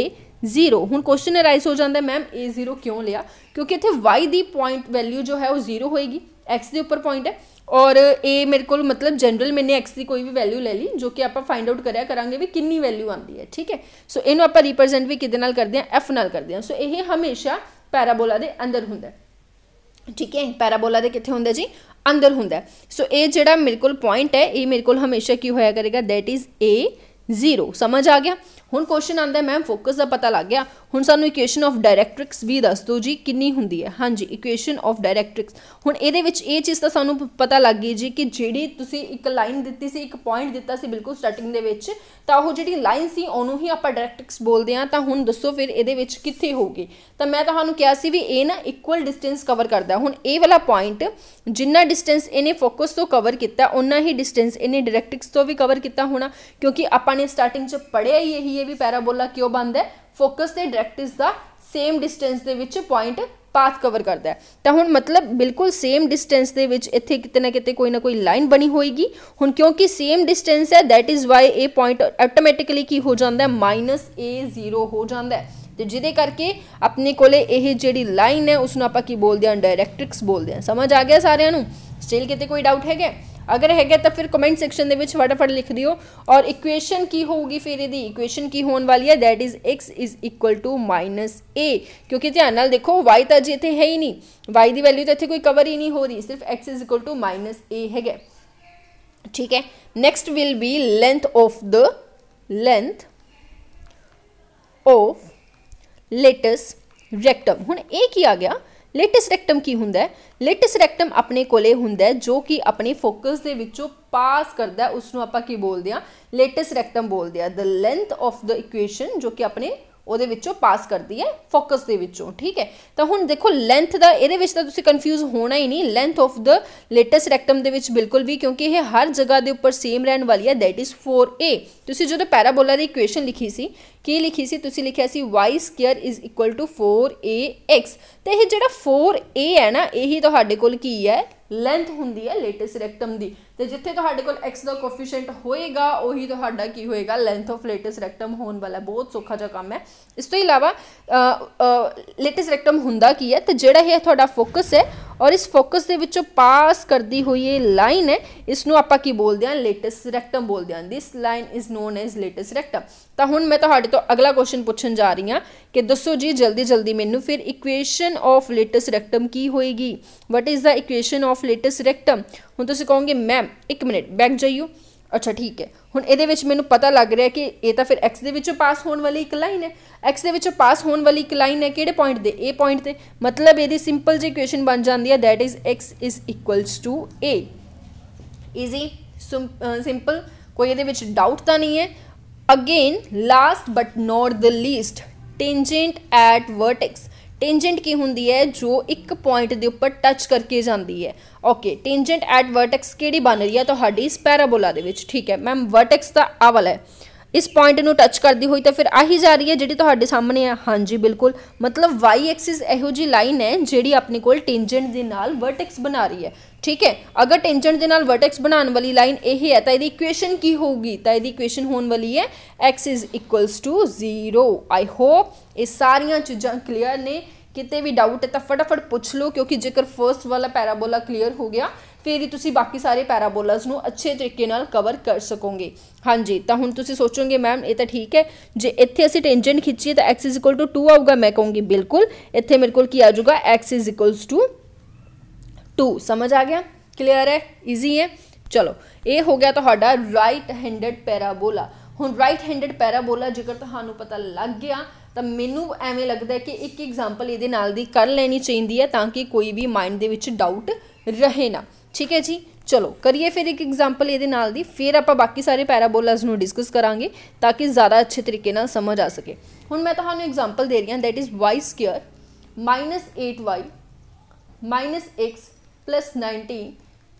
0 ਹੁਣ ਕੁਐਸਚਨ ਅਰਾਈਜ਼ ਹੋ ਜਾਂਦਾ ਮੈਮ A 0 ਕਿਉਂ ਲਿਆ ਕਿਉਂਕਿ ਇੱਥੇ y ਦੀ ਪੁਆਇੰਟ ਵੈਲਿਊ ਜੋ ਹੈ ਉਹ 0 ਹੋਏਗੀ x ਦੇ ਉੱਪਰ ਪੁਆਇੰਟ ਹੈ ਔਰ ਇਹ ਮੇਰੇ ਕੋਲ ਮਤਲਬ ਜਨਰਲ ਮੈਨੇ x ਦੀ ਕੋਈ ਵੀ ਵੈਲਿਊ ਲੈ ਲਈ ਜੋ ਕਿ ਆਪਾਂ ਫਾਈਂਡ ਆਊਟ ਕਰਿਆ ਕਰਾਂਗੇ ਵੀ ਕਿੰਨੀ ਵੈਲਿਊ ਆਉਂਦੀ ਹੈ ਠੀਕ ਹੈ ਸੋ ਇਹਨੂੰ ਆਪਾਂ ਰਿਪਰੈਜ਼ੈਂਟ ਵੀ ਕਿਹਦੇ ਨਾਲ ਕਰਦੇ ਹਾਂ f ਨਾਲ ਕਰਦੇ ਹਾਂ ਸੋ ਇਹ ਹਮੇਸ਼ਾ ਪੈਰਾਬੋਲਾ ਦੇ ਅੰਦਰ ਹੁੰਦਾ ਠੀਕ ਹੈ ਪੈਰਾਬੋਲਾ ਦੇ ਕਿੱਥੇ ਹੁੰਦਾ ਜੀ ਅੰਦਰ ਹੁੰਦਾ ਸੋ ਇਹ ਜਿਹੜਾ ਮੇਰੇ ਕੋਲ ਪੁਆਇੰਟ ਹੈ ਇਹ ਮੇਰੇ ਕੋਲ ਹਮੇਸ਼ਾ ਕੀ ਹੋਇਆ ਕਰੇਗਾ ਥੈਟ ਇਜ਼ a 0 ਸਮਝ ਆ ਗਿਆ ਹੁਣ ਕੁਐਸਚਨ ਆਂਦਾ ਮੈਮ ਫੋਕਸ ਦਾ ਪਤਾ ਲੱਗ ਗਿਆ ਹੁਣ ਸਾਨੂੰ ਇਕੁਏਸ਼ਨ ਆਫ ਡਾਇਰੈਕਟ੍ਰਿਕਸ ਵੀ ਦੱਸ ਦਿਓ ਜੀ ਕਿੰਨੀ ਹੁੰਦੀ ਹੈ ਹਾਂਜੀ ਇਕੁਏਸ਼ਨ ਆਫ ਡਾਇਰੈਕਟ੍ਰਿਕਸ ਹੁਣ ਇਹਦੇ ਵਿੱਚ ਇਹ ਚੀਜ਼ ਤਾਂ ਸਾਨੂੰ ਪਤਾ ਲੱਗ ਗਈ ਜੀ ਕਿ ਜਿਹੜੀ ਤੁਸੀਂ ਇੱਕ ਲਾਈਨ ਦਿੱਤੀ ਸੀ ਇੱਕ ਪੁਆਇੰਟ ਦਿੱਤਾ ਸੀ ਬਿਲਕੁਲ ਸਟਾਰਟਿੰਗ ਦੇ ਵਿੱਚ ਤਾਂ ਉਹ ਜਿਹੜੀ ਲਾਈਨ ਸੀ ਉਹਨੂੰ ਹੀ ਆਪਾਂ ਡਾਇਰੈਕਟ੍ਰਿਕਸ ਬੋਲਦੇ ਆ ਤਾਂ ਹੁਣ ਦੱਸੋ ਫਿਰ ਇਹਦੇ ਵਿੱਚ ਕਿੱਥੇ ਹੋਗੀ ਤਾਂ ਮੈਂ ਤੁਹਾਨੂੰ ਕਿਹਾ ਸੀ ਵੀ ਇਹ ਨਾ ਇਕੁਅਲ ਡਿਸਟੈਂਸ ਕਵਰ ਕਰਦਾ ਹੁਣ ਇਹ ਵਾਲਾ ਪੁਆਇੰਟ ਜਿੰਨਾ ਡਿਸਟੈਂਸ ਇਹਨੇ ਫੋਕਸ ਤੋਂ ਕਵਰ ਕੀਤਾ ਉਹਨਾਂ ਹੀ ਡਿਸਟੈਂਸ ਇਹਨੇ ਡਾਇਰੈਕਟ੍ਰਿਕਸ ਤੋਂ ਵੀ ਕਵਰ ਕੀਤਾ ਹੋਣਾ ਕਿਉਂਕਿ ਆਪਾਂ ਨੇ ਸਟਾਰਟਿੰਗ 'ਚ ਪੜਿਆ ਹੀ ਇਹੀ ਇਹ ਵੀ ਪੈਰਾਬੋਲਾ ਕਿਉਂ ਬਣਦਾ ਹੈ ਫੋਕਸ ਤੇ ਡਾਇਰੈਕਟ੍ਰਿਕਸ ਦਾ ਸੇਮ ਡਿਸਟੈਂਸ ਦੇ ਵਿੱਚ ਪੁਆਇੰਟ ਪਾਥ ਕਵਰ ਕਰਦਾ ਹੈ ਤਾਂ ਹੁਣ ਮਤਲਬ ਬਿਲਕੁਲ ਸੇਮ ਡਿਸਟੈਂਸ ਦੇ ਵਿੱਚ ਇੱਥੇ ਕਿਤੇ ਨਾ ਕਿਤੇ ਕੋਈ ਨਾ ਕੋਈ ਲਾਈਨ ਬਣੀ ਹੋਏਗੀ ਹੁਣ ਕਿਉਂਕਿ ਸੇਮ ਡਿਸਟੈਂਸ ਹੈ ਥੈਟ ਇਜ਼ ਵਾਈ ਇਹ ਪੁਆਇੰਟ ਆਟੋਮੈਟਿਕਲੀ ਕੀ ਹੋ ਜਾਂਦਾ ਹੈ ਮਾਈਨਸ 0 ਹੋ ਜਾਂਦਾ ਹੈ ਤੇ ਜਿਹਦੇ ਕਰਕੇ ਆਪਣੇ ਕੋਲੇ ਇਹ ਜਿਹੜੀ ਲਾਈਨ ਹੈ ਉਸ ਨੂੰ ਆਪਾਂ ਕੀ ਬੋਲਦੇ ਹਾਂ ਡਾਇਰੈਕਟ੍ਰਿਕਸ ਬੋਲਦੇ ਹਾਂ ਸਮਝ ਆ ਗਿਆ ਸਾਰਿਆਂ ਨੂੰ ਸਟਿਲ ਕਿਤੇ ਕੋਈ ਡਾਊਟ ਹੈਗਾ अगर है तो फिर कमेंट सैक्शन के फटाफट लिख दियो और इक्वेन की होगी फिर यदि इक्ुएशन की होने वाली है that is x is equal to minus a क्योंकि ध्यान देखो वाई तो अजे इतने है ही नहीं वाई की वैल्यू तो इतने कोई कवर ही नहीं हो रही सिर्फ x is equal to minus a है ठीक है next will be length of the length of latus rectum हूँ एक ही आ गया ਲੇਟਸ ਰੈਕਟਮ ਕੀ ਹੁੰਦਾ ਹੈ ਲੇਟਸ ਰੈਕਟਮ ਆਪਣੇ ਕੋਲੇ ਹੁੰਦਾ ਹੈ ਜੋ ਕਿ ਆਪਣੇ ਫੋਕਸ ਦੇ ਵਿੱਚੋਂ ਪਾਸ ਕਰਦਾ ਉਸ ਨੂੰ ਆਪਾਂ ਕੀ ਬੋਲਦੇ ਆ ਲੇਟਸ ਰੈਕਟਮ ਬੋਲਦੇ ਆ the length of the equation ਜੋ ਕਿ ਆਪਣੇ ਉਹਦੇ ਵਿੱਚੋਂ ਪਾਸ ਕਰਦੀ ਹੈ ਫੋਕਸ ਦੇ ਵਿੱਚੋਂ ਠੀਕ ਹੈ ਤਾਂ ਹੁਣ ਦੇਖੋ ਲੈਂਥ ਦਾ ਇਹਦੇ ਵਿੱਚ ਤਾਂ ਤੁਸੀਂ ਕਨਫਿਊਜ਼ ਹੋਣਾ ਹੀ ਨਹੀਂ length of the latus rectum ਦੇ ਵਿੱਚ ਬਿਲਕੁਲ ਵੀ ਕਿਉਂਕਿ ਇਹ ਹਰ ਜਗ੍ਹਾ ਦੇ ਉੱਪਰ ਸੇਮ ਰਹਿਣ ਵਾਲੀ ਹੈ ਥੈਟ ਇਜ਼ 4a ਤੁਸੀਂ ਜਦੋਂ ਪੈਰਾਬੋਲਾ ਦੀ ਇਕੁਏਸ਼ਨ ਲਿਖੀ ਸੀ ਕੀ ਲਿਖੀ ਸੀ ਤੁਸੀਂ ਲਿਖਿਆ ਸੀ y² 4ax ਤੇ ਇਹ ਜਿਹੜਾ 4a ਹੈ ਨਾ ਇਹੀ ਤੁਹਾਡੇ ਕੋਲ ਕੀ ਹੈ ਲੈਂਥ ਹੁੰਦੀ ਹੈ ਲੇਟੈਸਟ ਰੈਕਟਮ ਦੀ ਤੇ ਜਿੱਥੇ ਤੁਹਾਡੇ ਕੋਲ x ਦਾ ਕੋਫੀਸ਼ੀਐਂਟ ਹੋਏਗਾ ਉਹੀ ਤੁਹਾਡਾ ਕੀ ਹੋਏਗਾ ਲੈਂਥ ਆਫ ਲੇਟਸ ਰੈਕਟਮ ਹੋਣ ਵਾਲਾ ਬਹੁਤ ਸੌਖਾ ਜਿਹਾ ਕੰਮ ਹੈ ਇਸ ਤੋਂ ਇਲਾਵਾ ਲੇਟਸ ਰੈਕਟਮ ਹੁੰਦਾ ਕੀ ਹੈ ਤੇ ਜਿਹੜਾ ਇਹ ਤੁਹਾਡਾ ਫੋਕਸ ਹੈ ਔਰ ਇਸ ਫੋਕਸ ਦੇ ਵਿੱਚੋਂ ਪਾਸ ਕਰਦੀ ਹੋਈ ਇਹ ਲਾਈਨ ਹੈ ਇਸ ਨੂੰ ਆਪਾਂ ਕੀ ਬੋਲਦੇ ਹਾਂ ਲੇਟਸ ਰੈਕਟਮ ਬੋਲਦੇ ਹਾਂ this line is known as latus rectum ਤਾਂ ਹੁਣ ਮੈਂ ਤੁਹਾਡੇ ਤੋਂ ਅਗਲਾ ਕੁਐਸਚਨ ਪੁੱਛਣ ਜਾ ਰਹੀ ਹਾਂ ਕਿ ਦੱਸੋ ਜੀ ਜਲਦੀ ਜਲਦੀ ਮੈਨੂੰ ਫਿਰ ਇਕੁਏਸ਼ਨ ਆਫ ਲੇਟਸ ਰੈਕਟਮ ਕੀ ਹੋਏਗੀ what is the equation of latus rectum ਹੁਣ ਤੁਸੀਂ ਕਹੋਗੇ ਮੈਮ 1 ਮਿੰਟ ਬੈਕ ਜਾਈਓ ਅੱਛਾ ਠੀਕ ਹੈ ਹੁਣ ਇਹਦੇ ਵਿੱਚ ਮੈਨੂੰ ਪਤਾ ਲੱਗ ਰਿਹਾ ਕਿ ਇਹ ਤਾਂ ਫਿਰ x ਦੇ ਵਿੱਚੋਂ ਪਾਸ ਹੋਣ ਵਾਲੀ ਇੱਕ ਲਾਈਨ ਹੈ x ਦੇ ਵਿੱਚੋਂ ਪਾਸ ਹੋਣ ਵਾਲੀ ਇੱਕ ਲਾਈਨ ਹੈ ਕਿਹੜੇ ਪੁਆਇੰਟ ਦੇ a ਪੁਆਇੰਟ ਤੇ ਮਤਲਬ ਇਹਦੀ ਸਿੰਪਲ ਜਿਹੀ ਇਕੁਏਸ਼ਨ ਬਣ ਜਾਂਦੀ ਹੈ that is x is equals to a easy simple ਕੋਈ ਇਹਦੇ ਵਿੱਚ ਡਾਊਟ ਤਾਂ ਨਹੀਂ ਹੈ again last but not the least tangent at vertex tangent ਕੀ ਹੁੰਦੀ ਹੈ ਜੋ ਇੱਕ ਪੁਆਇੰਟ ਦੇ ਉੱਪਰ ਟੱਚ ਕਰਕੇ ਜਾਂਦੀ ਹੈ ਓਕੇ ਟੈਂਜੈਂਟ ਐਟ ਵਰਟੈਕਸ ਕਿਹੜੀ ਬਣ ਰਹੀ ਹੈ ਤੁਹਾਡੀ ਇਸ ਪੈਰਾਬੋਲਾ ਦੇ ਵਿੱਚ ਠੀਕ ਹੈ ਮੈਮ ਵਰਟੈਕਸ ਦਾ ਆ ਵਾਲਾ ਹੈ ਇਸ ਪੁਆਇੰਟ ਨੂੰ ਟੱਚ ਕਰਦੀ ਹੋਈ ਤਾਂ ਫਿਰ ਆਹੀ ਜਾ ਰਹੀ ਹੈ ਜਿਹੜੀ ਤੁਹਾਡੇ ਸਾਹਮਣੇ ਆ ਹਾਂਜੀ ਬਿਲਕੁਲ ਮਤਲਬ y ਐਕਸਿਸ ਇਹੋ ਜੀ ਲਾਈਨ ਹੈ ਜਿਹੜੀ ਆਪਣੇ ਕੋਲ ਟੈਂਜੈਂਟ ਦੇ ਨਾਲ ਵਰਟੈਕਸ ਬਣਾ ਰਹੀ ਹੈ ਠੀਕ ਹੈ ਅਗਰ ਟੈਂਜੈਂਟ ਦੇ ਨਾਲ ਵਰਟੈਕਸ ਬਣਾਉਣ ਵਾਲੀ ਲਾਈਨ ਇਹ ਹੈ ਤਾਂ ਇਹਦੀ ਇਕੁਏਸ਼ਨ ਕੀ ਹੋਊਗੀ ਤਾਂ ਇਹਦੀ ਇਕੁਏਸ਼ਨ ਹੋਣ ਵਾਲੀ ਹੈ x is equals to 0 I hope ਇਹ ਸਾਰੀਆਂ ਚੀਜ਼ਾਂ ਕਲੀਅਰ ਨੇ ਕਿਤੇ ਵੀ ਡਾਊਟ ਹੈ ਤਾਂ ਫਟਾਫਟ ਪੁੱਛ ਲਓ ਕਿਉਂਕਿ ਜੇਕਰ ਫਰਸਟ ਵਾਲਾ ਪੈਰਾਬੋਲਾ ਕਲੀਅਰ ਹੋ ਗਿਆ ਫਿਰ ਹੀ ਤੁਸੀਂ ਬਾਕੀ ਸਾਰੇ ਪੈਰਾਬੋਲਾਸ ਨੂੰ ਅੱਛੇ ਤਰੀਕੇ ਨਾਲ ਕਵਰ ਕਰ ਸਕੋਗੇ ਹਾਂਜੀ ਤਾਂ ਹੁਣ ਤੁਸੀਂ ਸੋਚੋਗੇ ਮੈਮ ਇਹ ਤਾਂ ਠੀਕ ਹੈ ਜੇ ਇੱਥੇ ਅਸੀਂ ਟੈਂਜੈਂਟ ਖਿੱਚੀਏ ਤਾਂ x 2 ਆਊਗਾ ਮੈਂ ਕਹੂੰਗੀ ਬਿਲਕੁਲ ਇੱਥੇ ਮੇਰੇ ਕੋਲ ਕੀ ਆ ਜਾਊਗਾ x 2 टू समझ आ गया ਕਲੀਅਰ ਹੈ ਈਜ਼ੀ ਹੈ ਚਲੋ ਇਹ ਹੋ ਗਿਆ ਤੁਹਾਡਾ ਰਾਈਟ ਹੈਂਡਡ ਪੈਰਾਬੋਲਾ ਹੁਣ ਰਾਈਟ ਹੈਂਡਡ ਪੈਰਾਬੋਲਾ ਜੇਕਰ ਤੁਹਾਨੂੰ ਪਤਾ ਲੱਗ ਗਿਆ ਤਾਂ ਮੈਨੂੰ ਐਵੇਂ ਲੱਗਦਾ ਹੈ ਕਿ ਇੱਕ ਐਗਜ਼ਾਮਪਲ ਇਹਦੇ ਨਾਲ ਦੀ ਕਰ ਲੈਣੀ ਚਾਹੀਦੀ ਹੈ ਤਾਂ ਕਿ ਕੋਈ ਵੀ ਮਾਈਂਡ ਦੇ ਵਿੱਚ ਡਾਊਟ ਰਹੇ ਨਾ ਠੀਕ ਹੈ ਜੀ ਚਲੋ ਕਰੀਏ ਫਿਰ ਇੱਕ ਐਗਜ਼ਾਮਪਲ ਇਹਦੇ ਨਾਲ ਦੀ ਫਿਰ ਆਪਾਂ ਬਾਕੀ ਸਾਰੇ ਪੈਰਾਬੋਲਾਸ ਨੂੰ ਡਿਸਕਸ ਕਰਾਂਗੇ ਤਾਂ ਕਿ ਜ਼ਿਆਦਾ ਅੱਛੇ ਤਰੀਕੇ ਨਾਲ ਸਮਝ ਆ ਸਕੇ ਹੁਣ ਮੈਂ ਤੁਹਾਨੂੰ ਐਗਜ਼ਾਮਪਲ ਦੇ ਰਹੀ ਹਾਂ that is y -8y -x 19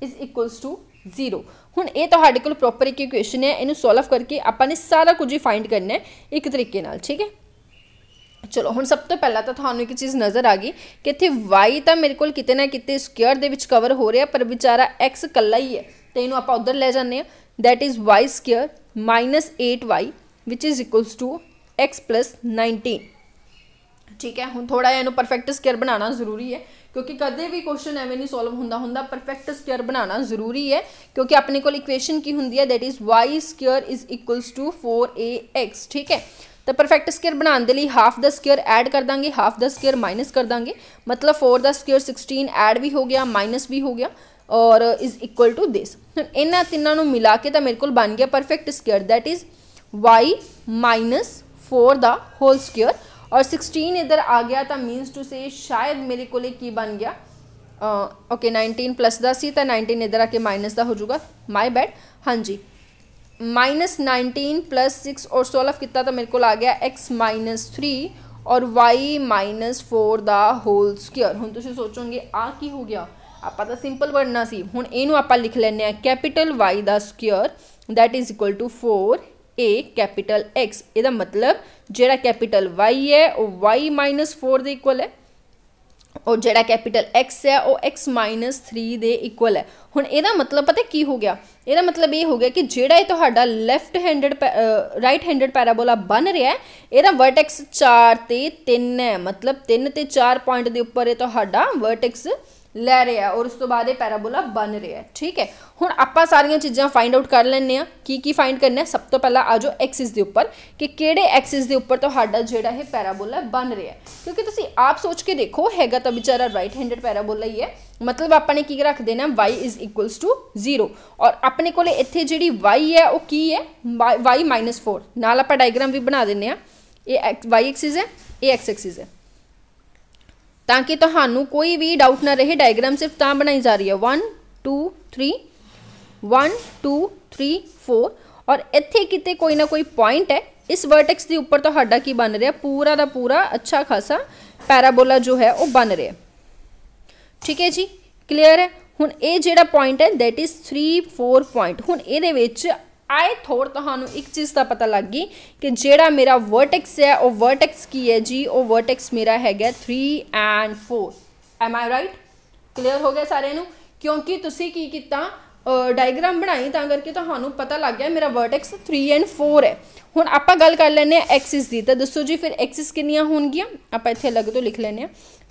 is equals to 0 ਹੁਣ ਇਹ ਤੁਹਾਡੇ ਕੋਲ ਪ੍ਰੋਪਰ ਇੱਕ ਇਕੁਏਸ਼ਨ ਹੈ ਇਹਨੂੰ ਸੋਲਵ ਕਰਕੇ ਆਪਾਂ ਨੇ ਸਾਰਾ ਕੁਝ ਹੀ ਫਾਈਂਡ ਕਰਨਾ ਹੈ ਇੱਕ ਤਰੀਕੇ ਨਾਲ ਠੀਕ ਹੈ ਚਲੋ ਹੁਣ ਸਭ ਤੋਂ ਪਹਿਲਾਂ ਤਾਂ ਤੁਹਾਨੂੰ ਇੱਕ ਚੀਜ਼ ਨਜ਼ਰ ਆ ਗਈ ਕਿ ਇੱਥੇ y ਤਾਂ ਮੇਰੇ ਕੋਲ ਕਿਤੇ ਨਾ ਕਿਤੇ ਸਕੁਅਰ ਦੇ ਵਿੱਚ ਕਵਰ ਹੋ ਰਿਹਾ ਪਰ ਵਿਚਾਰਾ x ਕੱਲਾ ਹੀ ਹੈ ਤੇ ਇਹਨੂੰ ਆਪਾਂ ਉਧਰ ਲੈ ਜਾਂਦੇ ਆ that is y square minus 8y which is equals to x plus 19 ਠੀਕ ਹੈ ਹੁਣ ਥੋੜਾ ਜਿਹਾ ਇਹਨੂੰ ਪਰਫੈਕਟ ਸਕੁਅਰ ਬਣਾਉਣਾ ਜ਼ਰੂਰੀ ਹੈ ਕਿਉਂਕਿ ਕਦੇ ਵੀ ਕੁਐਸਚਨ ਐਵੇਂ ਨਹੀਂ ਸੋਲਵ ਹੁੰਦਾ ਹੁੰਦਾ ਪਰਫੈਕਟ ਸਕੁਅਰ ਬਣਾਉਣਾ ਜ਼ਰੂਰੀ ਹੈ ਕਿਉਂਕਿ ਆਪਣੇ ਕੋਲ ਇਕੁਏਸ਼ਨ ਕੀ ਹੁੰਦੀ ਹੈ that is y square is equals to 4ax ਠੀਕ ਹੈ ਤਾਂ ਪਰਫੈਕਟ ਸਕੁਅਰ ਬਣਾਉਣ ਦੇ ਲਈ ਹਾਫ ਦਾ ਸਕੁਅਰ ਐਡ ਕਰ ਦਾਂਗੇ ਹਾਫ ਦਾ ਸਕੁਅਰ ਮਾਈਨਸ ਕਰ ਦਾਂਗੇ ਮਤਲਬ 4 ਦਾ ਸਕੁਅਰ 16 ਐਡ ਵੀ ਹੋ ਗਿਆ ਮਾਈਨਸ ਵੀ ਹੋ ਗਿਆ ਔਰ ਇਜ਼ ਇਕੁਅਲ ਟੂ ਥਿਸ ਇਹਨਾਂ ਤਿੰਨਾਂ ਨੂੰ ਮਿਲਾ ਕੇ ਤਾਂ ਮੇਰੇ ਕੋਲ ਬਣ ਗਿਆ perfect square that is y 4 ਦਾ ਹੋਲ ਸਕੁਅਰ और 16 इधर आ गया था मीन्स टू से शायद मेरे को की बन गया ओके नाइनटीन प्लस दस ही था नाइनटीन इधर आके माइनस दा हो जाऊगा माई बैड हाँ जी माइनस नाइनटीन प्लस सिक्स और सोलह कितना था मेरे को आ गया एक्स माइनस थ्री और y minus four the whole square हम तुम सोचोगे आ की हो गया आप सिंपल ਸਿੰਪਲ ਵੜਨਾ ਸੀ ਹੁਣ ਇਹਨੂੰ ਆਪਾਂ ਲਿਖ ਲੈਨੇ ਆ ਕੈਪੀਟਲ y ਦਾ square that is equal to a capital x ਇਹਦਾ ਮਤਲਬ ਜਿਹੜਾ ਕੈਪੀਟਲ y ਹੈ ਉਹ y 4 ਦੇ ਇਕੁਅਲ ਹੈ ਔਰ ਜਿਹੜਾ ਕੈਪੀਟਲ X ਹੈ ਉਹ X 3 ਦੇ ਇਕੁਅਲ ਹੈ ਹੁਣ ਇਹਦਾ ਮਤਲਬ ਪਤਾ ਕੀ ਹੋ ਗਿਆ ਇਹਦਾ ਮਤਲਬ ਇਹ ਹੋ ਗਿਆ ਕਿ ਜਿਹੜਾ ਇਹ ਤੁਹਾਡਾ left handed right handed parabola ਬਣ ਰਿਹਾ ਹੈ ਇਹਦਾ ਵਰਟੈਕਸ 4 ਤੇ 3 ਹੈ ਮਤਲਬ 3 ਤੇ 4 ਪੁਆਇੰਟ ਦੇ ਉੱਪਰ ਇਹ ਤੁਹਾਡਾ ਵਰਟੈਕਸ लै रहे हैं और उस तो बाद पैराबोला बन रहा है ठीक है हूँ आप सारिया चीज़ा फाइंड आउट कर लें की, की फाइंड करना सब तो पहला जाओ एक्सिस के उपर किसिस के उपर तो जोड़ा यह पैराबोला बन रहा है क्योंकि तुम आप सोच के देखो है तो बेचारा राइट हैंड पैराबोला ही है मतलब आपने की रख देना y is equals to zero और अपने को इतने जी वाई है वह की है वाई माइनस फोर नाल आप डायग्राम भी बना दें वाई एक्सिस है ए एक्स एक्सिस है। ਤਾਂ ਕਿ ਤੁਹਾਨੂੰ ਕੋਈ ਵੀ ਡਾਊਟ ਨਾ ਰਹੇ ਡਾਇਗ੍ਰਾਮ ਸਿਰਫ ਤਾਂ ਬਣਾਈ ਜਾ ਰਹੀ ਹੈ 1 2 3 1 2 3 4 ਔਰ ਇੱਥੇ ਕਿਤੇ ਕੋਈ ਨਾ ਕੋਈ ਪੁਆਇੰਟ ਹੈ ਇਸ ਵਰਟੈਕਸ ਦੇ ਉੱਪਰ ਤੁਹਾਡਾ ਕੀ ਬਣ ਰਿਹਾ ਪੂਰਾ ਦਾ ਪੂਰਾ ਅੱਛਾ ਖਾਸਾ ਪੈਰਾਬੋਲਾ ਜੋ ਹੈ ਉਹ ਬਣ ਰਿਹਾ ਠੀਕ ਹੈ ਜੀ ਕਲੀਅਰ ਹੈ ਹੁਣ ਇਹ ਜਿਹੜਾ ਪੁਆਇੰਟ ਹੈ ਥੈਟ ਇਜ਼ 3 4 ਪੁਆਇੰਟ ਹੁਣ ਇਹਦੇ ਵਿੱਚ ਆਏ ਥੋੜ ਤੁਹਾਨੂੰ ਇੱਕ ਚੀਜ਼ ਦਾ ਪਤਾ ਲੱਗ ਗਈ ਕਿ ਜਿਹੜਾ ਮੇਰਾ ਵਰਟੈਕਸ ਹੈ ਉਹ ਵਰਟੈਕਸ ਕੀ ਹੈ ਜੀ ਉਹ ਵਰਟੈਕਸ ਮੇਰਾ ਹੈਗਾ 3 and 4 am I right clear ਹੋ ਗਿਆ ਸਾਰਿਆਂ ਨੂੰ ਕਿਉਂਕਿ ਤੁਸੀਂ ਕੀ ਕੀਤਾ ਡਾਇਗ੍ਰਾਮ ਬਣਾਈ ਤਾਂ ਕਰਕੇ ਤੁਹਾਨੂੰ ਪਤਾ ਲੱਗ ਗਿਆ ਮੇਰਾ ਵਰਟੈਕਸ 3 ਐਂਡ 4 ਹੈ ਹੁਣ ਆਪਾਂ ਗੱਲ ਕਰ ਲੈਨੇ ਆ ਐਕਸਿਸ ਦੀ ਤਾਂ ਦੱਸੋ ਜੀ ਫਿਰ ਐਕਸਿਸ ਕਿੰਨੀਆਂ ਹੋਣਗੀਆਂ ਆਪਾਂ ਇੱਥੇ ਅਲੱਗ ਤੋਂ ਲਿਖ ਲੈਨੇ ਆ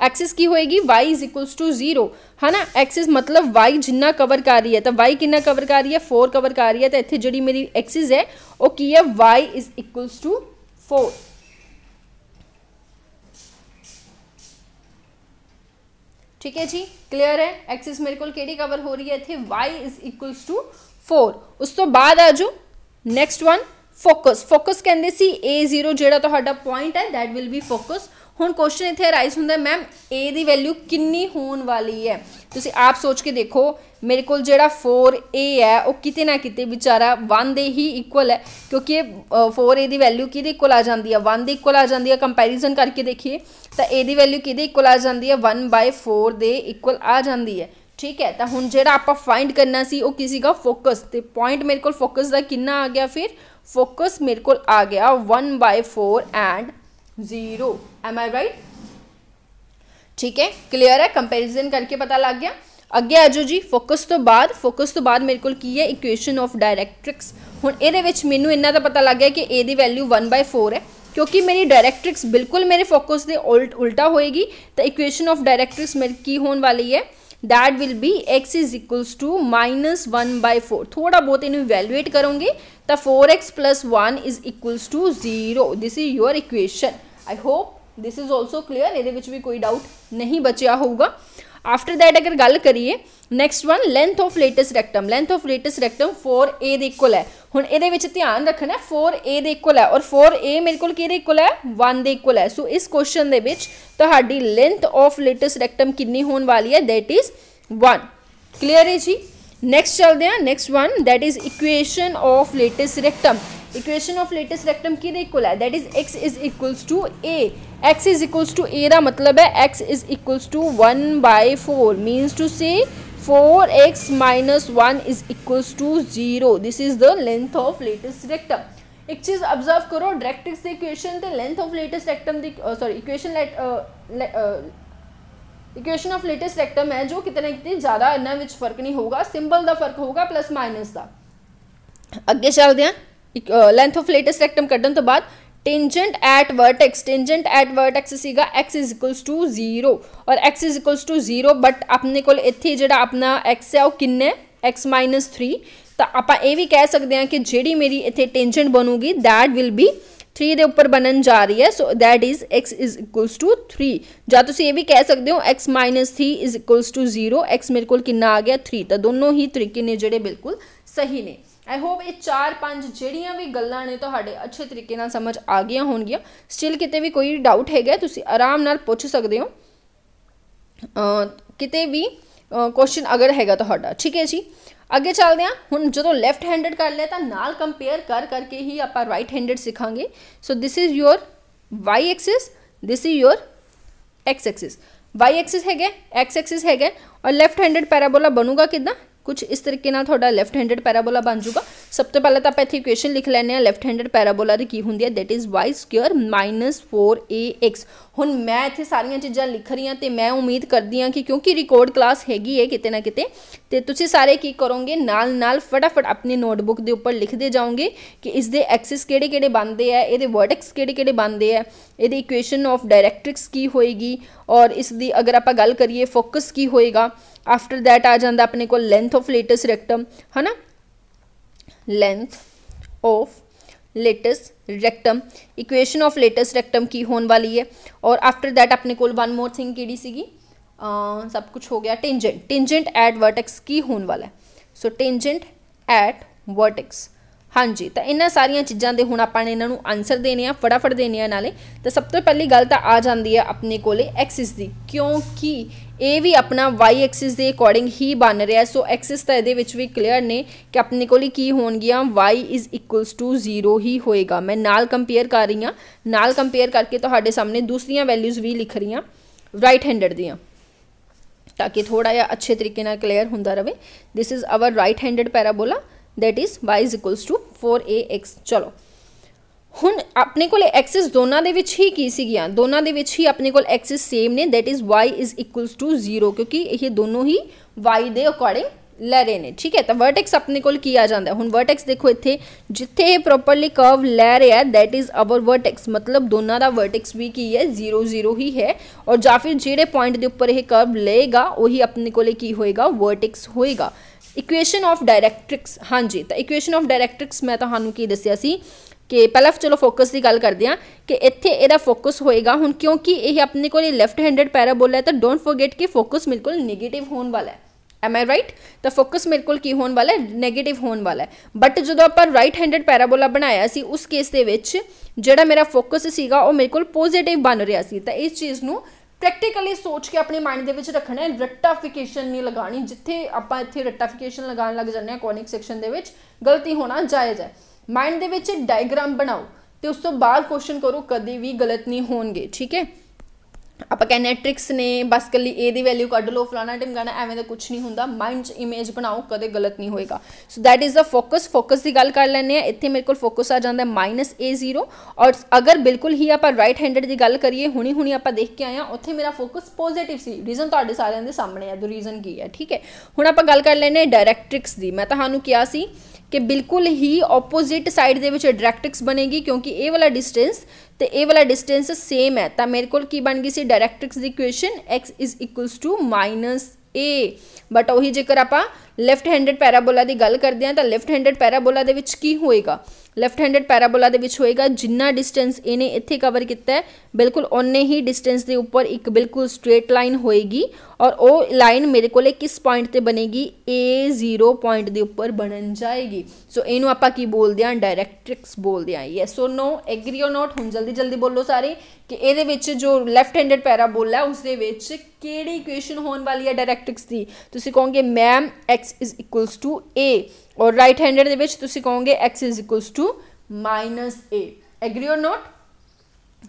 ਐਕਸਿਸ ਕੀ ਹੋਏਗੀ y 0 ਹਨਾ ਐਕਸਿਸ ਮਤਲਬ y ਜਿੰਨਾ ਕਵਰ ਕਰ ਰਹੀ ਹੈ ਤਾਂ y ਕਿੰਨਾ ਕਵਰ ਕਰ ਰਹੀ ਹੈ 4 ਕਵਰ ਕਰ ਰਹੀ ਹੈ ਤਾਂ ਇੱਥੇ ਜਿਹੜੀ ਮੇਰੀ ਐਕਸਿਸ ਹੈ ਉਹ ਕੀ ਹੈ y 4 ठीक है जी क्लियर है एक्सिस मेरे को केडी कवर हो रही है थे y is equals to four उस तो बाद आ जाओ वन फोकस फोकस कहें ਕਹਿੰਦੇ जीरो A0 पॉइंट है दैट विल बी फोकस ਹੁਣ ਕੁਐਸਚਨ ਇੱਥੇ ਅਰਾਈਜ਼ ਹੁੰਦਾ ਮੈਮ a ਦੀ ਵੈਲਿਊ ਕਿੰਨੀ ਹੋਣ ਵਾਲੀ ਹੈ ਤੁਸੀਂ ਆਪ ਸੋਚ ਕੇ ਦੇਖੋ ਮੇਰੇ ਕੋਲ ਜਿਹੜਾ 4a ਹੈ ਉਹ ਕਿਤੇ ਨਾ ਕਿਤੇ ਵਿਚਾਰਾ 1 ਦੇ ਹੀ ਇਕੁਅਲ ਹੈ ਕਿਉਂਕਿ 4a ਦੀ ਵੈਲਿਊ ਕਿਹਦੇ ਇਕੁਅਲ ਆ ਜਾਂਦੀ ਹੈ 1 ਦੇ ਇਕੁਅਲ ਆ ਜਾਂਦੀ ਹੈ ਕੰਪੈਰੀਜ਼ਨ ਕਰਕੇ ਦੇਖੀਏ ਤਾਂ a ਦੀ ਵੈਲਿਊ ਕਿਹਦੇ ਇਕੁਅਲ ਆ ਜਾਂਦੀ ਹੈ 1/4 ਦੇ ਇਕੁਅਲ ਆ ਜਾਂਦੀ ਹੈ ਠੀਕ ਹੈ ਤਾਂ ਹੁਣ ਜਿਹੜਾ ਆਪਾਂ ਫਾਈਂਡ ਕਰਨਾ ਸੀ ਉਹ ਕਿਸੇ ਦਾ ਫੋਕਸ ਤੇ ਪੁਆਇੰਟ ਮੇਰੇ ਕੋਲ ਫੋਕਸ ਦਾ ਕਿੰਨਾ ਆ ਗਿਆ ਫਿਰ ਫੋਕਸ ਮੇਰੇ ਕੋਲ ਆ ਗਿਆ 1/4 and zero am I right ठीक है क्लियर है कंपैरिजन करके पता लग गया ਅੱਗੇ ਆ ਜਾਓ ਜੀ ਫੋਕਸ ਤੋਂ ਬਾਅਦ ਫੋਕਸ ਤੋਂ ਬਾਅਦ ਮੇਰੇ ਕੋਲ ਕੀ ਹੈ ਇਕੁਏਸ਼ਨ ਆਫ ਡਾਇਰੈਕਟ੍ਰਿਕਸ ਹੁਣ ਇਹਦੇ ਵਿੱਚ ਮੈਨੂੰ ਇੰਨਾ ਤਾਂ ਪਤਾ ਲੱਗ ਗਿਆ ਕਿ a ਦੀ ਵੈਲਿਊ 1/4 ਹੈ ਕਿਉਂਕਿ ਮੇਰੀ ਡਾਇਰੈਕਟ੍ਰਿਕਸ ਬਿਲਕੁਲ ਮੇਰੇ ਫੋਕਸ ਦੇ ਉਲਟ ਉਲਟਾ ਹੋਏਗੀ ਤਾਂ ਇਕੁਏਸ਼ਨ ਆਫ ਡਾਇਰੈਕਟ੍ਰਿਕਸ ਮੇਰੀ ਕੀ ਹੋਣ ਵਾਲੀ ਹੈ that will be x is equals to minus 1 by 4 थोड़ा बहुत इन evaluate करोगे तो 4x plus 1 is equals to 0 this is your equation I hope this is also clear ਇਹਦੇ ਵਿੱਚ ਵੀ ਕੋਈ ਡਾਊਟ ਨਹੀਂ ਬਚਿਆ ਹੋਊਗਾ ਆਫਟਰ ਦੈਟ ਅਗਰ ਗੱਲ ਕਰੀਏ next one length of latus rectum length of latus rectum 4a ਦੇ ਇਕੁਅਲ ਹੈ ਹੁਣ ਇਹਦੇ ਵਿੱਚ ਧਿਆਨ ਰੱਖਣਾ 4a ਦੇ ਇਕੁਅਲ ਹੈ ਔਰ 4a ਮੇਰੇ ਕੋਲ ਕਿਹਦੇ ਇਕੁਅਲ ਹੈ 1 ਦੇ ਇਕੁਅਲ ਹੈ ਸੋ ਇਸ ਕੁਐਸਚਨ ਦੇ ਵਿੱਚ ਤੁਹਾਡੀ ਲੈਂਥ ਆਫ ਲੇਟਸ ਰੈਕਟਮ ਕਿੰਨੀ ਹੋਣ ਵਾਲੀ ਹੈ ਥੈਟ ਇਜ਼ 1 ਕਲੀਅਰ ਹੈ ਜੀ ਨੈਕਸਟ ਚਲਦੇ ਹਾਂ next one that is equation of latus rectum equation of latus rectum की इक्वल है that is x is equals to a x is equals to a का मतलब है x is equals to one by four means to say four x minus one is equals to zero this is the length of latus rectum एक चीज़ ऑब्जर्व करो directrix equation the length of latus rectum sorry equation equation of latus rectum है जो कितने कितनी ज़्यादा ना फर्क नहीं होगा सिंपल का फर्क होगा प्लस माइनस का अगे चलते हैं लेंथ ऑफ लेटेस्ट रेक्टम कटन तो बाद tangent at vertex tangent at vertex see x is equals to zero और x is equals to zero but अपने को इतने अपना एक्स है वह किन्ने एक्स माइनस थ्री तो आप ये भी कह सकते हैं कि जी मेरी इतने टेंजेंट बनूगी दैट विल बी थ्री के उपर बनन जा रही है so that is x is equals to three जब तुम ये भी कह सकते हो x minus three is equals to zero x मेरे को आ गया थ्री तो दोनों ही तरीके ने जोड़े बिल्कुल सही ने ਆਈ ਹੋਪ ਇਹ ਚਾਰ ਪੰਜ ਜਿਹੜੀਆਂ ਵੀ ਗੱਲਾਂ ਨੇ ਤੁਹਾਡੇ ਅੱਛੇ ਤਰੀਕੇ ਨਾਲ ਸਮਝ ਆ ਗਈਆਂ ਹੋਣਗੀਆਂ ਸਟਿਲ ਕਿਤੇ ਵੀ ਕੋਈ ਡਾਊਟ ਹੈਗਾ ਤੁਸੀਂ ਆਰਾਮ ਨਾਲ ਪੁੱਛ ਸਕਦੇ ਹੋ ਕਿਤੇ ਵੀ ਕੁਐਸਚਨ ਅਗਰ ਹੈਗਾ ਤੁਹਾਡਾ ਠੀਕ ਹੈ ਜੀ ਅੱਗੇ ਚੱਲਦੇ ਹਾਂ ਹੁਣ ਜਦੋਂ ਲੈਫਟ ਹੈਂਡਡ ਕਰ ਲਿਆ ਤਾਂ ਨਾਲ ਕੰਪੇਅਰ ਕਰ ਕਰਕੇ ਹੀ ਆਪਾਂ ਰਾਈਟ ਹੈਂਡਡ ਸਿੱਖਾਂਗੇ so this is your y axis this is your x axis y axis ਹੈਗਾ x ਐਕਸਿਸ ਹੈਗਾ ਔਰ ਲੈਫਟ ਹੈਂਡਡ ਪੈਰਾਬੋਲਾ ਬਣੂਗਾ ਕਿਦਾਂ ਕੁਝ ਇਸ ਤਰੀਕੇ ਨਾਲ ਤੁਹਾਡਾ ਲੈਫਟ ਹੈਂਡਡ ਪੈਰਾਬੋਲਾ ਬਣ ਜਾਊਗਾ ਸਭ ਤੋਂ ਪਹਿਲਾਂ ਤਾਂ ਆਪਾਂ ਇੱਥੇ ਇਕੁਏਸ਼ਨ ਲਿਖ ਲੈਣੇ ਆ ਲੈਫਟ ਹੈਂਡਡ ਪੈਰਾਬੋਲਾ ਦੀ ਕੀ ਹੁੰਦੀ ਹੈ ਥੈਟ ਇਜ਼ y² 4ax ਹੁਣ ਮੈਂ ਇੱਥੇ ਸਾਰੀਆਂ ਚੀਜ਼ਾਂ ਲਿਖ ਰਹੀ ਹਾਂ ਤੇ ਮੈਂ ਉਮੀਦ ਕਰਦੀ ਹਾਂ ਕਿ ਕਿਉਂਕਿ ਰਿਕਾਰਡ ਕਲਾਸ ਹੈਗੀ ਹੈ ਕਿਤੇ ਨਾ ਕਿਤੇ ਤੇ ਤੁਸੀਂ ਸਾਰੇ ਕੀ ਕਰੋਗੇ ਨਾਲ ਨਾਲ ਫਟਾਫਟ ਆਪਣੀ ਨੋਟਬੁੱਕ ਦੇ ਉੱਪਰ ਲਿਖਦੇ ਜਾਓਗੇ ਕਿ ਇਸ ਦੇ ਐਕਸਿਸ ਕਿਹੜੇ ਕਿਹੜੇ ਬਣਦੇ ਆ ਇਹਦੇ ਵਰਟੈਕਸ ਕਿਹੜੇ ਕਿਹੜੇ ਬਣਦੇ ਆ ਇਹਦੀ ਇਕੁਏਸ਼ਨ ਆਫ ਡਾਇਰੈਕਟ੍ਰਿਕਸ ਕੀ ਹੋਏਗੀ ਔਰ ਇਸ ਦੀ ਅਗਰ ਆਪਾਂ ਗੱਲ ਕਰੀਏ ਫੋਕਸ ਕੀ ਹੋਏਗਾ ਆਫਟਰ ਥੈਟ ਆ ਜਾਂਦਾ ਆਪਣੇ ਕੋਲ ਲੈਂਥ ਆਫ ਲੇਟਸ ਰੈਕਟਮ ਹਨਾ length of latus rectum equation of latus rectum ਕੀ ਹੋਣ ਵਾਲੀ ਹੈ ਔਰ ਆਫਟਰ दैट अपने को वन मोर थिंग केड़ी सीगी ਸਭ ਕੁਝ ਹੋ ਗਿਆ ਟੈਂਜੈਂਟ ਟੈਂਜੈਂਟ ਐਟ ਵਰਟੈਕਸ ਕੀ ਹੋਣ ਵਾਲਾ ਹੈ ਸੋ ਟੈਂਜੈਂਟ ਐਟ ਵਰਟੈਕਸ ਹਾਂਜੀ ਤਾਂ ਇਹਨਾਂ ਸਾਰੀਆਂ ਚੀਜ਼ਾਂ ਦੇ ਹੁਣ ਆਪਾਂ ਨੇ ਇਹਨਾਂ ਨੂੰ ਆਨਸਰ ਦੇਣੇ ਆ ਫਟਾਫਟ ਦੇਣੇ ਆ ਨਾਲੇ ਤਾਂ ਸਭ ਤੋਂ ਪਹਿਲੀ ਗੱਲ ਤਾਂ ਆ ਜਾਂਦੀ ਹੈ ਆਪਣੇ ਕੋਲੇ ਐਕਸਿਸ ਦੀ ਕਿਉਂਕਿ ਇਹ ਵੀ ਆਪਣਾ y ਐਕਸਿਸ ਦੇ ਅਕੋਰਡਿੰਗ ਹੀ ਬਣ ਰਿਹਾ ਸੋ ਐਕਸਿਸ ਤਾਂ ਇਹਦੇ ਵਿੱਚ ਵੀ ਕਲੀਅਰ ਨੇ ਕਿ ਆਪਣੇ ਕੋਲ ਕੀ ਹੋਣਗੀਆਂ y ਇਜ਼ ਇਕੁਅਲਸ ਟੂ 0 ਹੀ ਹੋਏਗਾ ਮੈਂ ਨਾਲ ਕੰਪੇਅਰ ਕਰ ਰਹੀ ਹਾਂ ਨਾਲ ਕੰਪੇਅਰ ਕਰਕੇ ਤੁਹਾਡੇ ਸਾਹਮਣੇ ਦੂਸਰੀਆਂ ਵੈਲਿਊਜ਼ ਵੀ ਲਿਖ ਰਹੀ ਹਾਂ ਰਾਈਟ ਹੈਂਡਡ ਦੀਆਂ ਤਾਂ ਕਿ ਥੋੜਾ ਜਿਹਾ ਅੱਛੇ ਤਰੀਕੇ ਨਾਲ ਕਲੀਅਰ ਹੁੰਦਾ ਰਹੇ this is our right handed parabola that is y is equals to 4ax ਚਲੋ ਹੁਣ ਆਪਣੇ ਕੋਲ ਐਕਸਿਸ ਦੋਨਾਂ ਦੇ ਵਿੱਚ ਹੀ ਕੀ ਸੀਗੀਆਂ ਦੋਨਾਂ ਦੇ ਵਿੱਚ ਹੀ ਆਪਣੇ ਕੋਲ ਐਕਸਿਸ ਸੇਮ ਨੇ that is y is equals to 0 ਕਿਉਂਕਿ ਇਹ ਦੋਨੋਂ ਹੀ y ਦੇ ਅਕੋਰਡਿੰਗ ਲੈ ਰਹੇ ਨੇ ਠੀਕ ਹੈ ਤਾਂ ਵਰਟੈਕਸ ਆਪਣੇ ਕੋਲ ਕੀ ਆ ਜਾਂਦਾ ਹੁਣ ਵਰਟੈਕਸ ਦੇਖੋ ਇੱਥੇ ਜਿੱਥੇ ਇਹ ਪ੍ਰੋਪਰਲੀ ਕਰਵ ਲੈ ਰਿਹਾ ਹੈ ਥੈਟ ਇਜ਼ ਆਵਰ ਵਰਟੈਕਸ ਮਤਲਬ ਦੋਨਾਂ ਦਾ ਵਰਟੈਕਸ ਵੀ ਕੀ ਹੈ 0 0 ਹੀ ਹੈ ਔਰ ਜਾਂ ਫਿਰ ਜਿਹੜੇ ਪੁਆਇੰਟ ਦੇ ਉੱਪਰ ਇਹ ਕਰਵ ਲਏਗਾ ਉਹੀ ਆਪਣੇ ਕੋਲੇ ਕੀ ਹੋਏਗਾ ਵਰਟੈਕਸ ਹੋਏਗਾ ਇਕੁਏਸ਼ਨ ਆਫ ਡਾਇਰੈਕਟ੍ਰਿਕਸ ਹਾਂਜੀ ਤਾਂ ਇਕੁਏਸ਼ਨ ਆਫ ਡਾਇਰੈਕਟ੍ਰਿਕਸ ਮੈਂ ਤੁਹਾਨੂੰ ਕੀ ਦੱਸਿਆ ਸੀ ਕਿ ਪਹਿਲਾਂ ਚਲੋ ਫੋਕਸ ਦੀ ਗੱਲ ਕਰਦੇ ਆ ਕਿ ਇੱਥੇ ਇਹਦਾ ਫੋਕਸ ਹੋਏਗਾ ਹੁਣ ਕਿਉਂਕਿ ਇਹ ਆਪਣੇ ਕੋਲ ਲੈਫਟ ਹੈਂਡਡ ਪੈਰਾਬੋਲਾ ਹੈ ਤਾਂ ਡੋਨਟ ਫੋਰਗੇਟ ਕਿ ਫੋਕਸ ਬਿਲਕੁਲ 네ਗੇਟਿਵ ਹੋਣ ਵਾਲਾ ਹੈ ਐਮ ਆਈ ਰਾਈਟ ਤਾਂ ਫੋਕਸ ਮੇਰੇ ਕੋਲ ਕੀ ਹੋਣ ਵਾਲਾ ਹੈ 네ਗੇਟਿਵ ਹੋਣ ਵਾਲਾ ਹੈ ਬਟ ਜਦੋਂ ਆਪਾਂ ਰਾਈਟ ਹੈਂਡਡ ਪੈਰਾਬੋਲਾ ਬਣਾਇਆ ਸੀ ਉਸ ਕੇਸ ਦੇ ਵਿੱਚ ਜਿਹੜਾ ਮੇਰਾ ਫੋਕਸ ਸੀਗਾ ਉਹ ਮੇਰੇ ਕੋਲ ਪੋਜ਼ਿਟਿਵ ਬਣ ਰਿਹਾ ਸੀ ਤਾਂ ਇਸ ਚੀਜ਼ ਨੂੰ ਪ੍ਰੈਕਟੀਕਲੀ ਸੋਚ ਕੇ ਆਪਣੇ ਮਾਈਂਡ ਦੇ ਵਿੱਚ ਰੱਖਣਾ ਹੈ ਰੱਟਾਫਿਕੇਸ਼ਨ ਨਹੀਂ ਲਗਾਣੀ ਜਿੱਥੇ ਆਪਾਂ ਇੱਥੇ ਰੱਟਾਫਿਕੇਸ਼ਨ ਲਗਾਉਣ ਲੱਗ ਜਾਂਦੇ ਆ ਕੋਨਿਕ ਸੈਕਸ਼ਨ ਦੇ ਵਿੱਚ ਗਲਤੀ ਹੋਣਾ ਜਾਇਜ਼ ਹੈ ਮਾਈਂਡ ਦੇ ਵਿੱਚ ਡਾਇਗਰਾਮ ਬਣਾਓ ਤੇ ਉਸ ਤੋਂ ਬਾਅਦ ਕੁਐਸਚਨ ਕਰੋ ਕਦੇ ਵੀ ਗਲਤ ਨਹੀਂ ਹੋਣਗੇ ਠੀਕ ਹੈ ਆਪਾਂ ਕਹਿੰਦੇ ਟ੍ਰਿਕਸ ਨੇ ਬਸ ਕੱਲੀ ਏ ਦੀ ਵੈਲਿਊ ਕੱਢ ਲਓ ਫਲਾਣਾ ਢਿਮਗਾਣਾ ਐਵੇਂ ਦਾ ਕੁਝ ਨਹੀਂ ਹੁੰਦਾ ਮਾਈਂਡ 'ਚ ਇਮੇਜ ਬਣਾਓ ਕਦੇ ਗਲਤ ਨਹੀਂ ਹੋਏਗਾ so that is a focus focus ਦੀ ਗੱਲ ਕਰ ਲੈਣੇ ਆ ਇੱਥੇ ਮੇਰੇ ਕੋਲ ਫੋਕਸ ਆ ਜਾਂਦਾ ਹੈ -a0 ਔਰ ਅਗਰ ਬਿਲਕੁਲ ਹੀ ਆਪਾਂ ਰਾਈਟ ਹੈਂਡਡ ਦੀ ਗੱਲ ਕਰੀਏ ਹੁਣੀ ਹੁਣੀ ਆਪਾਂ ਦੇਖ ਕੇ ਆਇਆ ਉੱਥੇ ਮੇਰਾ ਫੋਕਸ ਪੋਜ਼ਿਟਿਵ ਸੀ ਰੀਜ਼ਨ ਤੁਹਾਡੇ ਸਾਰਿਆਂ ਦੇ ਸਾਹਮਣੇ ਆ ਦੋ ਰੀਜ਼ਨ ਕੀ ਹੈ ਠੀਕ ਹੈ ਹੁਣ ਆਪਾਂ ਗੱਲ ਕਰ ਲੈਣੇ ਆ ਡਾਇਰੈਕਟ੍ਰਿਕਸ ਦੀ ਮੈਂ ਤੁਹਾਨੂੰ ਕਿਹਾ ਸੀ ਕਿ ਬਿਲਕੁਲ ਹੀ ਆਪੋਜ਼ਿਟ ਸਾਈਡ ਦੇ ਵਿੱਚ ਡਾਇਰੈਕਟ੍ਰਿਕਸ ਬਣੇਗੀ ਕਿਉਂਕਿ ਇਹ ਵਾਲਾ ਡਿਸਟੈਂਸ ਤੇ ਇਹ ਵਾਲਾ ਡਿਸਟੈਂਸ ਸੇਮ ਹੈ ਤਾਂ ਮੇਰੇ ਕੋਲ ਕੀ ਬਣ ਗਈ ਸੀ ਡਾਇਰੈਕਟ੍ਰਿਕਸ ਦੀ ਇਕੁਏਸ਼ਨ x -a ਬਟ ਉਹੀ ਜੇਕਰ ਆਪਾਂ ਲੈਫਟ ਹੈਂਡਡ ਪੈਰਾਬੋਲਾ ਦੀ ਗੱਲ ਕਰਦੇ ਹਾਂ ਤਾਂ ਲੈਫਟ ਹੈਂਡਡ ਪੈਰਾਬੋਲਾ ਦੇ ਵਿੱਚ ਕੀ ਹੋਏਗਾ ਲੈਫਟ ਹੈਂਡਡ ਪੈਰਾਬੋਲਾ ਦੇ ਵਿੱਚ ਹੋਏਗਾ ਜਿੰਨਾ ਡਿਸਟੈਂਸ ਇਹਨੇ ਇੱਥੇ ਕਵਰ ਕੀਤਾ ਹੈ ਬਿਲਕੁਲ ਓਨੇ ਹੀ ਡਿਸਟੈਂਸ ਦੇ ਉੱਪਰ ਇੱਕ ਬਿਲਕੁਲ ਸਟ੍ਰੇਟ ਲਾਈਨ ਹੋਏਗੀ ਔਰ ਉਹ ਲਾਈਨ ਮੇਰੇ ਕੋਲੇ ਕਿਸ ਪੁਆਇੰਟ ਤੇ ਬਣੇਗੀ A0 ਪੁਆਇੰਟ ਦੇ ਉੱਪਰ ਬਣਨ ਜਾਏਗੀ ਸੋ ਇਹਨੂੰ ਆਪਾਂ ਕੀ ਬੋਲਦੇ ਹਾਂ ਡਾਇਰੈਕਟ੍ਰਿਕਸ ਬੋਲਦੇ ਹਾਂ ਯੈਸ ਔਰ ਨੋ ਐਗਰੀ ਔਰ ਨਾਟ ਹੁਣ ਜਲਦੀ ਜਲਦੀ ਬੋਲੋ ਸਾਰੇ ਕਿ ਇਹਦੇ ਵਿੱਚ ਜੋ ਲੈਫਟ ਹੈਂਡਡ ਪੈਰਾਬੋਲਾ ਉਸ ਦੇ ਵਿੱਚ ਕਿਹੜੀ ਇਕੁਏਸ਼ਨ ਹੋਣ ਵਾਲੀ ਹੈ ਡਾਇਰੈਕਟ੍ਰਿਕਸ ਦੀ ਤੁਸੀਂ ਕਹੋਗੇ ma'am x is equals to a ਔਰ ਰਾਈਟ ਹੈਂਡਡ ਦੇ ਵਿੱਚ ਤੁਸੀਂ ਕਹੋਗੇ x is equals to -a agree or not